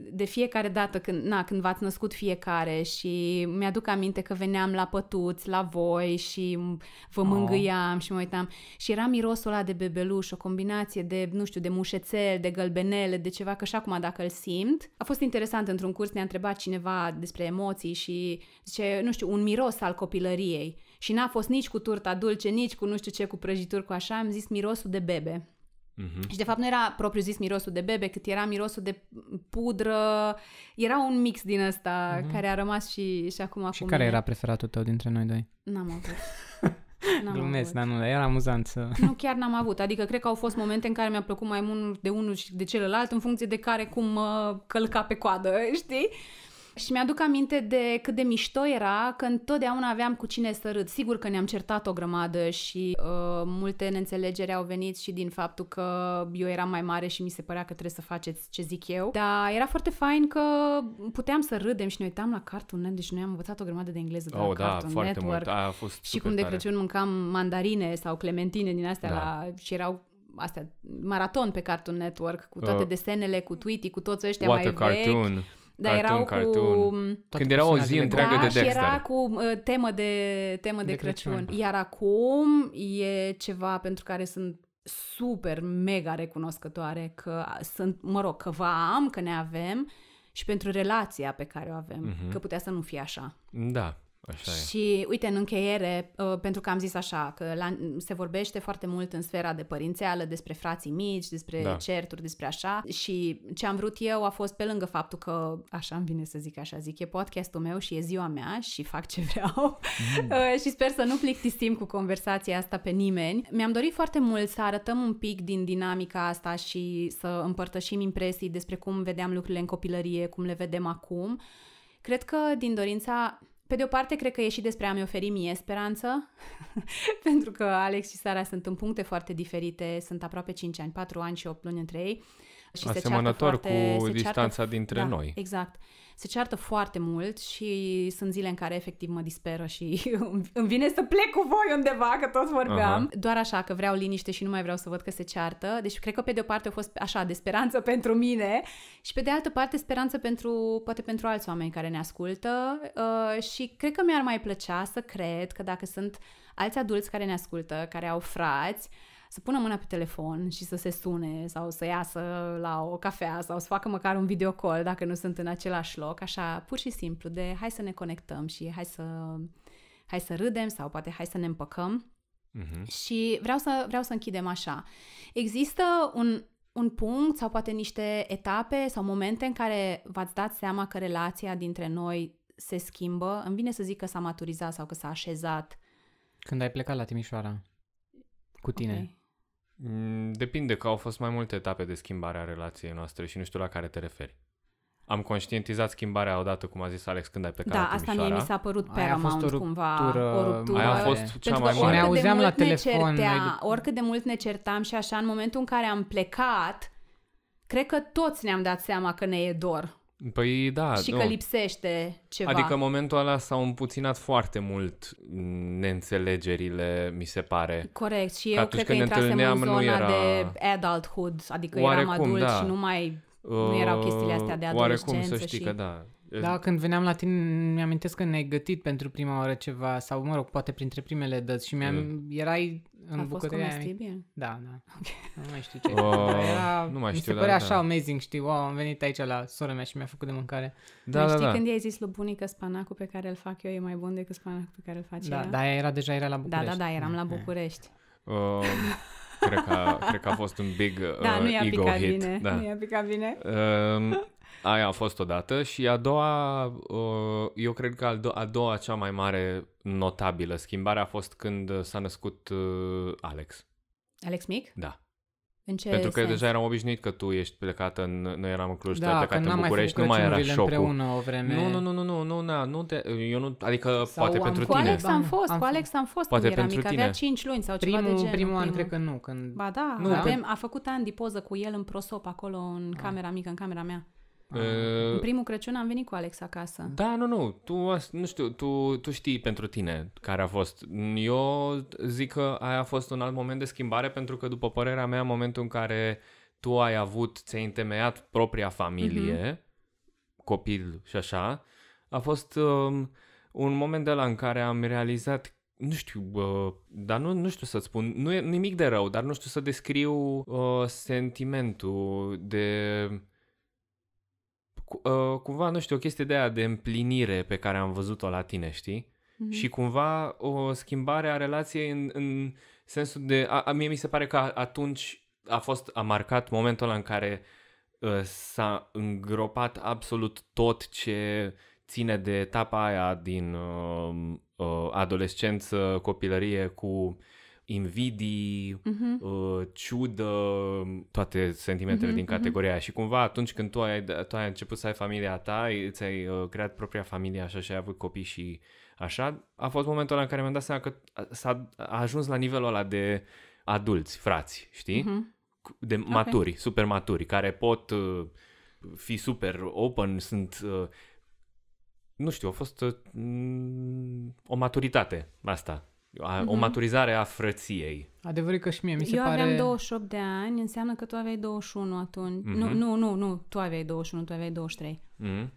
de fiecare dată când, na, când v-ați născut fiecare și mi-aduc aminte că veneam la pătuți, la voi și vă oh. mângâiam oh. și mă uitam și era mirosul ăla de bebeluș, o combinație de, nu știu, de mușețel, de gălbenele, de ceva, că și acum dacă îl simt. A fost interesant, într-un curs ne-a întrebat cineva despre emoții și zice, nu știu, un miros al copilăriei și n-a fost nici cu turta dulce, nici cu nu știu ce, cu prăjituri, cu așa, am zis mirosul de bebe. Uh-huh. Și de fapt nu era propriu zis mirosul de bebe, cât era mirosul de pudră, era un mix din ăsta uh-huh. care a rămas și, și acum Și cu care mine. era preferatul tău dintre noi doi? N-am avut. [LAUGHS] N-am Glumesc, dar nu, era amuzant să... Nu, chiar n-am avut. Adică cred că au fost momente în care mi-a plăcut mai mult de unul și de celălalt în funcție de care cum mă călca pe coadă, [LAUGHS] știi? Uh, și mi-aduc aminte de cât de mișto era când totdeauna aveam cu cine să râd. Sigur că ne-am certat o grămadă și uh, multe neînțelegeri au venit și din faptul că eu eram mai mare și mi se părea că trebuie să faceți ce zic eu. Dar era foarte fain că puteam să râdem și ne uitam la Cartoon Network, deci noi am învățat o grămadă de engleză de oh, la da, Cartoon foarte Network. Mult. a fost și cum de tare. Crăciun mâncam mandarine sau clementine din astea da. la... și erau astea, maraton pe Cartoon Network, cu toate uh, desenele, cu Tweety, cu toți ăștia what mai a cartoon. vechi. Dar cartoon, erau cartoon. cu... Când era o zi întreagă da, de Dexter. era cu uh, temă de, temă de, de Crăciun. Crăciun. Iar acum e ceva pentru care sunt super, mega recunoscătoare că sunt, mă rog, că vă am, că ne avem și pentru relația pe care o avem. Mm-hmm. Că putea să nu fie așa. Da. Așa e. Și uite, în încheiere, uh, pentru că am zis așa, că la, se vorbește foarte mult în sfera de părințeală despre frații mici, despre da. certuri, despre așa și ce am vrut eu a fost pe lângă faptul că, așa îmi vine să zic așa, zic, e podcastul meu și e ziua mea și fac ce vreau mm. [LAUGHS] Uh, și sper să nu plictisim cu conversația asta pe nimeni. Mi-am dorit foarte mult să arătăm un pic din dinamica asta și să împărtășim impresii despre cum vedeam lucrurile în copilărie, cum le vedem acum. Cred că din dorința pe de o parte, cred că e și despre a-mi oferi mie speranță, [LAUGHS] pentru că Alex și Sara sunt în puncte foarte diferite, sunt aproape 5 ani, 4 ani și 8 luni între ei. Și Asemănător se foarte, cu se distanța ceartă... dintre da, noi. Exact se ceartă foarte mult și sunt zile în care efectiv mă disperă și [LAUGHS] îmi vine să plec cu voi undeva, că tot vorbeam. Uh-huh. Doar așa, că vreau liniște și nu mai vreau să văd că se ceartă. Deci cred că pe de o parte a fost așa de speranță [LAUGHS] pentru mine și pe de altă parte speranță pentru, poate pentru alți oameni care ne ascultă uh, și cred că mi-ar mai plăcea să cred că dacă sunt alți adulți care ne ascultă, care au frați, uh, să pună mâna pe telefon și să se sune sau să iasă la o cafea sau să facă măcar un videocall dacă nu sunt în același loc, așa pur și simplu de hai să ne conectăm și hai să, hai să râdem sau poate hai să ne împăcăm. Mhm. Și vreau să, vreau să închidem așa. Există un, un punct sau poate niște etape sau momente în care v-ați dat seama că relația dintre noi se schimbă? Îmi vine să zic că s-a maturizat sau că s-a așezat. Când ai plecat la Timișoara cu tine. Okay. Mm, depinde că au fost mai multe etape de schimbare a relației noastre și nu știu la care te referi. Am conștientizat schimbarea odată, cum a zis Alex, când ai plecat Da, la asta mie mi s-a părut aia paramount o cumva, o ruptură. Aia a fost cea mai mare. Ne auzeam la telefon. Certea, Oricât de mult ne certam și așa, în momentul în care am plecat, cred că toți ne-am dat seama că ne e dor Păi da. Și nu. că lipsește ceva. Adică în momentul ăla s-au împuținat foarte mult neînțelegerile, mi se pare. Corect. Și eu cred că, că intrasem în zona era... de adulthood, adică Oarecum, eram adult da. și nu mai uh, nu erau chestiile astea de uh, adolescență. Oarecum, să știi și... că da. Da, când veneam la tine, mi-amintesc că ne-ai gătit pentru prima oară ceva, sau mă rog, poate printre primele dăți și mi-am, mm. erai în a bucătăria fost comestibil? Da, da. Okay. Nu mai știu ce. [LAUGHS] Oh, era, nu mai știu, mi se părea da, așa da. amazing, știi, wow, am venit aici la sora mea și mi-a făcut de mâncare. Da, mai da, știi da. când i-ai zis lui bunica spanacul pe care îl fac eu e mai bun decât spanacul pe care îl face Da, ea? da, era deja era la da, București. Da, da, da, eram la București. Uh, cred, că, cred că a fost un big da, uh, da, nu a ego picat hit. Bine, da. Nu i-a picat bine. Uh, Aia a fost odată și a doua, uh, eu cred că a doua cea mai mare notabilă schimbare a fost când s-a născut uh, Alex. Alex mic? Da. În ce Pentru că sens? deja eram obișnuit că tu ești plecată în... Noi eram în Cluj, da, plecat în București, nu mai era șocul. împreună o vreme. Nu, nu, nu, nu, nu, nu, nu, nu te, eu nu, adică sau poate am pentru cu tine. Cu Alex am fost, am cu Alex am fost poate când eram mic, avea 5 luni sau primul, ceva de genul. Primul an cred că nu. Când... Ba da, nu, avem, că... a făcut Andy poză cu el în prosop acolo, în ah. camera mică, în camera mea. Uh, în primul Crăciun am venit cu Alex acasă. Da, nu, nu, tu, nu știu, tu, tu știi pentru tine care a fost. Eu zic că aia a fost un alt moment de schimbare pentru că, după părerea mea, momentul în care tu ai avut, ți-ai întemeiat propria familie, uh-huh. copil și așa, a fost um, un moment de la în care am realizat nu știu, uh, dar nu, nu știu să spun, nu e nimic de rău, dar nu știu să descriu uh, sentimentul de cu, uh, cumva, nu știu, o chestie de aia de împlinire pe care am văzut-o la tine, știi? Mm-hmm. Și cumva o schimbare a relației în, în sensul de... A, a, mie mi se pare că atunci a fost, a marcat momentul ăla în care uh, s-a îngropat absolut tot ce ține de etapa aia din uh, uh, adolescență, copilărie cu invidii, uh-huh. uh, ciudă, toate sentimentele uh-huh, din mhm. categoria uh-huh. Și cumva atunci când tu ai, tu ai început să ai familia ta, ți-ai uh, creat propria familie așa și ai avut copii și așa, a fost momentul ăla în care mi-am dat seama că s-a a ajuns la nivelul ăla de adulți, frați, știi? Uh-huh. De maturi, okay. super maturi, care pot uh, fi super open, sunt... Uh, nu știu, a fost uh, mm, o maturitate asta a, mm-hmm. o mhm. maturizare a frăției. Adevărul că și mie mi se Eu pare... Eu aveam 28 de ani, înseamnă că tu aveai 21 atunci. Mm-hmm. Nu, mhm. nu, nu, nu, tu aveai 21, tu aveai 23. Mm-hmm.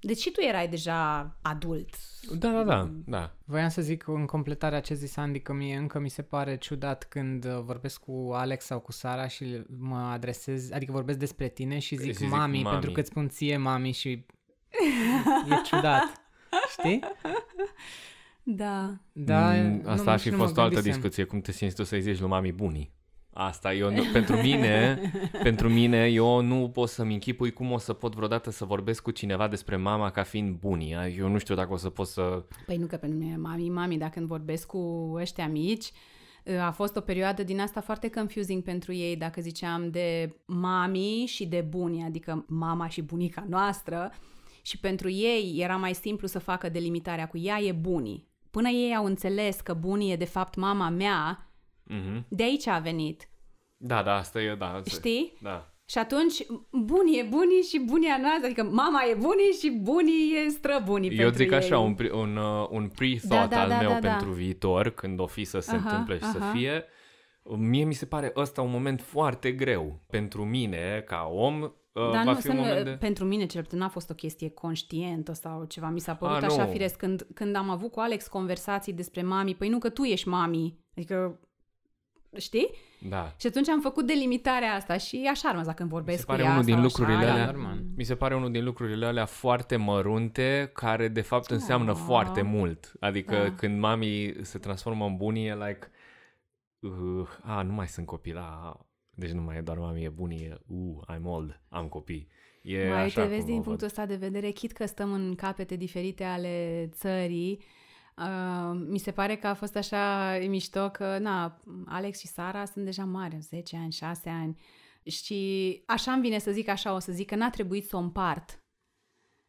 Deci și tu erai deja adult. Da, da, da, da. Voiam să zic în completarea ce zis Andy că mie încă mi se pare ciudat când uh, vorbesc cu Alex sau cu Sara și mă adresez, adică vorbesc despre tine și zic, zic mami, mami, pentru că îți spun ție mami și e ciudat. [LAUGHS] Știi? Da. da mm, asta ar fi fost o altă discuție, cum te simți tu să-i zici lui mami bunii. Asta eu nu, pentru mine, [LAUGHS] pentru mine eu nu pot să-mi închipui cum o să pot vreodată să vorbesc cu cineva despre mama ca fiind bunii. Eu nu știu dacă o să pot să... Păi nu că pentru mine mami, mami, dacă când vorbesc cu ăștia mici, ă, a fost o perioadă din asta foarte confusing pentru ei, dacă ziceam de mami și de bunii, adică mama și bunica noastră, și pentru ei era mai simplu să facă delimitarea cu ea e bunii până ei au înțeles că bunii e de fapt mama mea, mm-hmm. de aici a venit. Da, da, asta e, da. Asta Știi? Da. Și atunci, bunii e bunii și bunia noastră, adică mama e bunii și bunii e străbunii Eu zic ei. așa, un, un, uh, un pre-thought da, da, al da, meu da, da. pentru viitor, când o fi să se aha, întâmple și aha. să fie, mie mi se pare ăsta un moment foarte greu pentru mine, ca om, Uh, Dar nu, fi nu. de... pentru mine cel puțin n-a fost o chestie conștientă sau ceva. Mi s-a părut A, așa nu. firesc când, când am avut cu Alex conversații despre mami. Păi nu că tu ești mami. Adică știi? Da. Și atunci am făcut delimitarea asta și așa rămas când vorbesc cu ea. Mi se pare unul din lucrurile așa, da, alea, mi se pare unul din lucrurile alea foarte mărunte care de fapt înseamnă da. foarte mult. Adică da. când mami se transformă în bunie, like uh, a, nu mai sunt copil, a, deci nu mai e doar mami, e bun, e uh, I'm old, am copii. E mai așa te vezi din punctul ăsta de vedere, chit că stăm în capete diferite ale țării, Uh, mi se pare că a fost așa mișto că, na, Alex și Sara sunt deja mari, 10 ani, 6 ani. Și așa îmi vine să zic, așa o să zic, că n-a trebuit să o împart.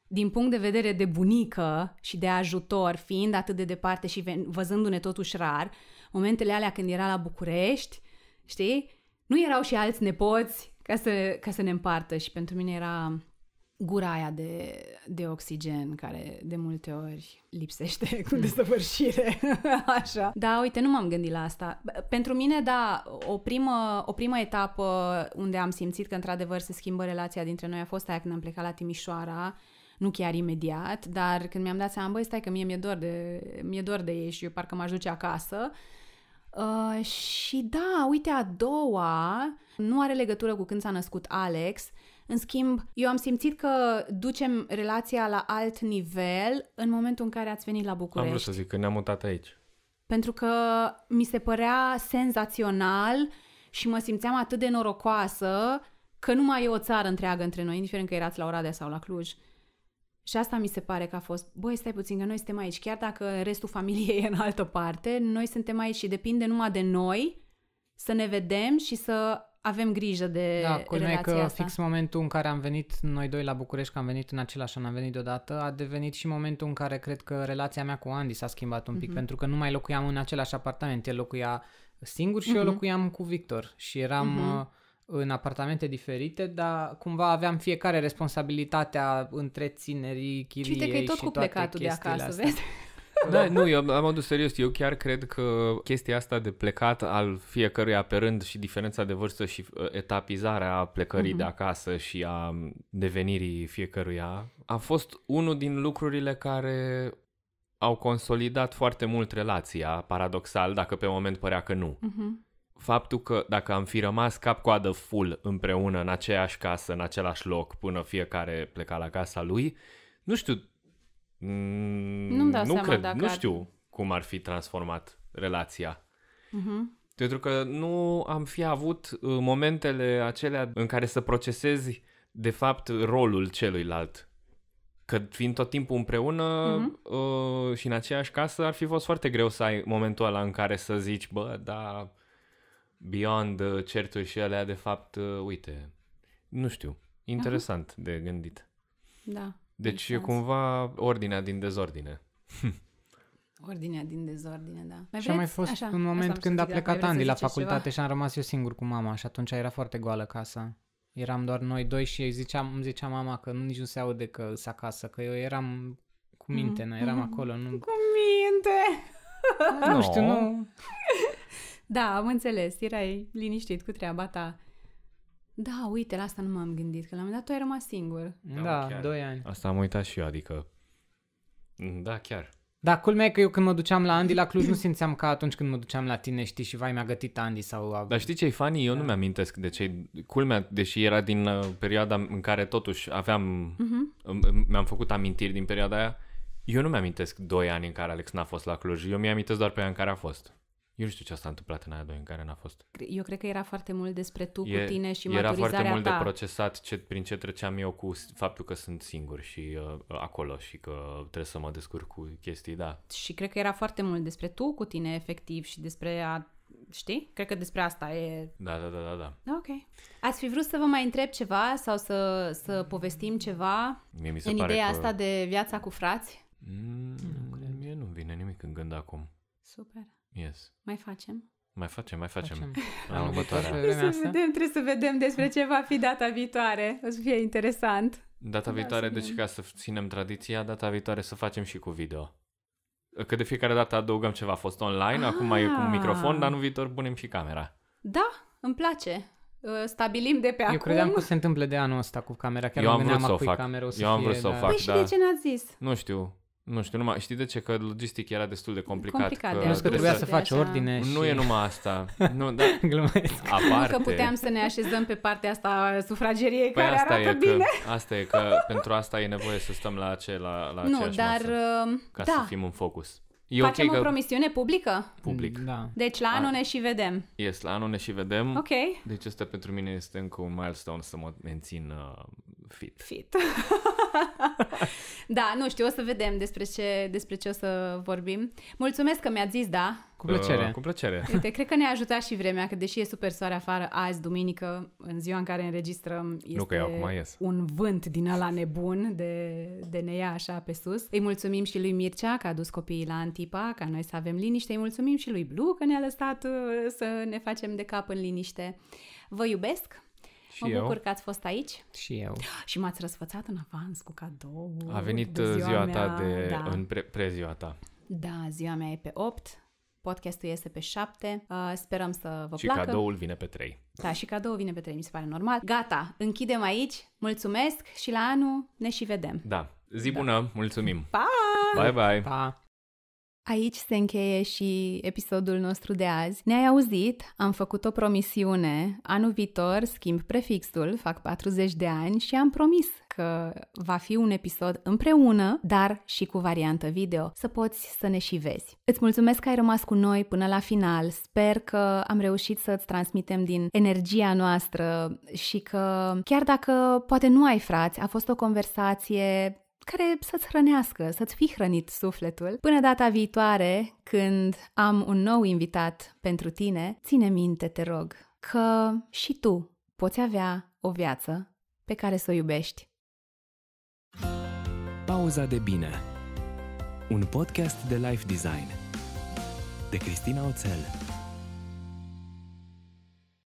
Din punct de vedere de bunică și de ajutor, fiind atât de departe și văzându-ne totuși rar, momentele alea când era la București, știi, nu erau și alți nepoți ca să, ca să ne împartă și pentru mine era gura aia de, de oxigen care de multe ori lipsește [LAUGHS] cu hmm. desăvârșire. [LAUGHS] Așa. Da, uite, nu m-am gândit la asta. Pentru mine, da, o primă, o primă etapă unde am simțit că într-adevăr se schimbă relația dintre noi a fost aia când am plecat la Timișoara, nu chiar imediat, dar când mi-am dat seama, băi, stai că mie mi-e dor de, mi-e dor de ei și eu parcă m-aș duce acasă, uh, Uh, și da, uite, a doua nu are legătură cu când s-a născut Alex. În schimb, eu am simțit că ducem relația la alt nivel în momentul în care ați venit la București. Am vrut să zic că ne-am mutat aici. Pentru că mi se părea senzațional și mă simțeam atât de norocoasă că nu mai e o țară întreagă între noi, indiferent că erați la Oradea sau la Cluj. Și asta mi se pare că a fost, băi, stai puțin că noi suntem aici, chiar dacă restul familiei e în altă parte, noi suntem aici și depinde numai de noi să ne vedem și să avem grijă de da, relația că asta. fix momentul în care am venit noi doi la București, că am venit în același an, am venit deodată, a devenit și momentul în care cred că relația mea cu Andy s-a schimbat un pic, mm-hmm. pentru că nu mai locuiam în același apartament, el locuia singur și mm-hmm. eu mhm. locuiam cu Victor și eram... Mm-hmm în apartamente diferite, dar cumva aveam fiecare responsabilitatea întreținerii, chiriei și, uite că e tot și cu plecatul de acasă, astea. vezi? [LAUGHS] Da, nu, eu am adus serios. Eu chiar cred că chestia asta de plecat al fiecăruia pe rând și diferența de vârstă și uh, etapizarea plecării mm-hmm. de acasă și a devenirii fiecăruia a fost unul din lucrurile care au consolidat foarte mult relația, paradoxal, dacă pe moment părea că nu. Mm-hmm faptul că dacă am fi rămas cap-coadă full împreună în aceeași casă, în același loc, până fiecare pleca la casa lui, nu știu, mm, nu-mi dau nu seama cred, dacă nu știu cum ar fi transformat relația. Uh-huh. Pentru că nu am fi avut uh, momentele acelea în care să procesezi, de fapt, rolul celuilalt. Că fiind tot timpul împreună uh-huh. uh, și în aceeași casă, ar fi fost foarte greu să ai momentul ăla în care să zici, bă, da, beyond uh, certuri și alea, de fapt, uh, uite, nu știu, interesant Aha. de gândit. Da. Deci e cumva ordinea din dezordine. [LAUGHS] Ordinea din dezordine, da. Mai și a mai fost așa, un moment când a plecat Andy la facultate ceva? și am rămas eu singur cu mama și atunci era foarte goală casa. Eram doar noi doi și îi ziceam, îmi zicea mama că nu, nici nu se aude că sunt acasă, că eu eram cu minte, mm. eram mhm. acolo. Nu... Cu minte! Nu știu, nu... [LAUGHS] Da, am înțeles, erai liniștit cu treaba ta. Da, uite, la asta nu m-am gândit, că la un moment dat tu ai rămas singur. Da, da chiar. doi ani. Asta am uitat și eu, adică... Da, chiar. Da, culmea e că eu când mă duceam la Andy la Cluj nu simțeam ca atunci când mă duceam la tine, știi, și vai, mi-a gătit Andy sau... Dar știi ce-i funny? Eu da. nu mi-amintesc de ce Culmea, deși era din uh, perioada în care totuși aveam... Uh-huh. Mi-am făcut amintiri din perioada aia. Eu nu mi-amintesc doi ani în care Alex n-a fost la Cluj. Eu mi-amintesc doar pe aia în care a fost. Eu nu știu ce s-a întâmplat în aia doi în care n-a fost. Eu cred că era foarte mult despre tu e, cu tine și era maturizarea Era foarte mult ta. de procesat ce, prin ce treceam eu cu faptul că sunt singur și uh, acolo și că trebuie să mă descurc cu chestii, da. Și cred că era foarte mult despre tu cu tine efectiv și despre a Știi? Cred că despre asta e... Da, da, da, da, da. da ok. Ați fi vrut să vă mai întreb ceva sau să, să povestim ceva Mie mi se în pare ideea că... asta de viața cu frați? Mm, nu mie nu vine nimic în gând acum. Super. Yes. Mai facem? Mai facem, mai facem. facem. La următoarea. Trebuie să, asta? vedem, trebuie să vedem despre ce va fi data viitoare. O să fie interesant. Data da, viitoare, deci ca să ținem tradiția, data viitoare să facem și cu video. Că de fiecare dată adăugăm ceva. A fost online, ah. acum e cu ah. microfon, dar în viitor punem și camera. Da, îmi place. Uh, stabilim de pe Eu acum. Eu credeam că se întâmplă de anul ăsta cu camera. Chiar Eu am vrut să o fac. Camera, o să Eu am vrut să o da. fac, păi da. și de ce n-ați zis? Nu știu. Nu știu, numai, știi de ce? Că logistic era destul de complicat. complicat că, de că trebuia să faci așa. ordine și... Nu e numai asta. Nu, da, [LAUGHS] Glumesc. Aparte... Nu că puteam să ne așezăm pe partea asta a sufrageriei păi care asta arată e bine. Că, asta e că pentru asta e nevoie să stăm la, ce, la, la nu, aceeași dar, masă, uh, ca da. să fim în focus. E Facem okay o că... promisiune publică? Public. Da. Deci la anul ne și vedem. Yes, la anul ne și vedem. Ok. Deci asta pentru mine este încă un milestone să mă mențin uh, fit. Fit. [LAUGHS] da, nu știu, o să vedem despre ce, despre ce o să vorbim. Mulțumesc că mi-ați zis da cu plăcere. Uh, cu plăcere. Uite, cred că ne-a ajutat și vremea, că deși e super soare afară azi, duminică, în ziua în care înregistrăm, este nu că eu acum ies. un vânt din ăla nebun de, de ne ia așa pe sus. Îi mulțumim și lui Mircea că a dus copiii la Antipa, ca noi să avem liniște. Îi mulțumim și lui Blu că ne-a lăsat uh, să ne facem de cap în liniște. Vă iubesc! Și mă eu. că ați fost aici. Și eu. [GASPS] Și m-ați răsfățat în avans cu cadou. A venit uh, ziua, ziua mea, ta de... Da. în pre, preziua ta. Da, ziua mea e pe 8 Podcastul este pe 7. Uh, sperăm să vă și placă. Și cadoul vine pe 3. Da, și cadoul vine pe 3, mi se pare normal. Gata, închidem aici. Mulțumesc și la anul ne și vedem. Da. Zi bună, mulțumim. Pa! Bye bye. Pa. Aici se încheie și episodul nostru de azi. Ne-ai auzit? Am făcut o promisiune. Anul viitor schimb prefixul, fac 40 de ani și am promis că va fi un episod împreună, dar și cu variantă video, să poți să ne și vezi. Îți mulțumesc că ai rămas cu noi până la final. Sper că am reușit să-ți transmitem din energia noastră și că chiar dacă poate nu ai frați, a fost o conversație care să-ți hrănească, să-ți fi hrănit sufletul. Până data viitoare, când am un nou invitat pentru tine, ține minte, te rog, că și tu poți avea o viață pe care să o iubești. Pauza de bine Un podcast de life design de Cristina Oțel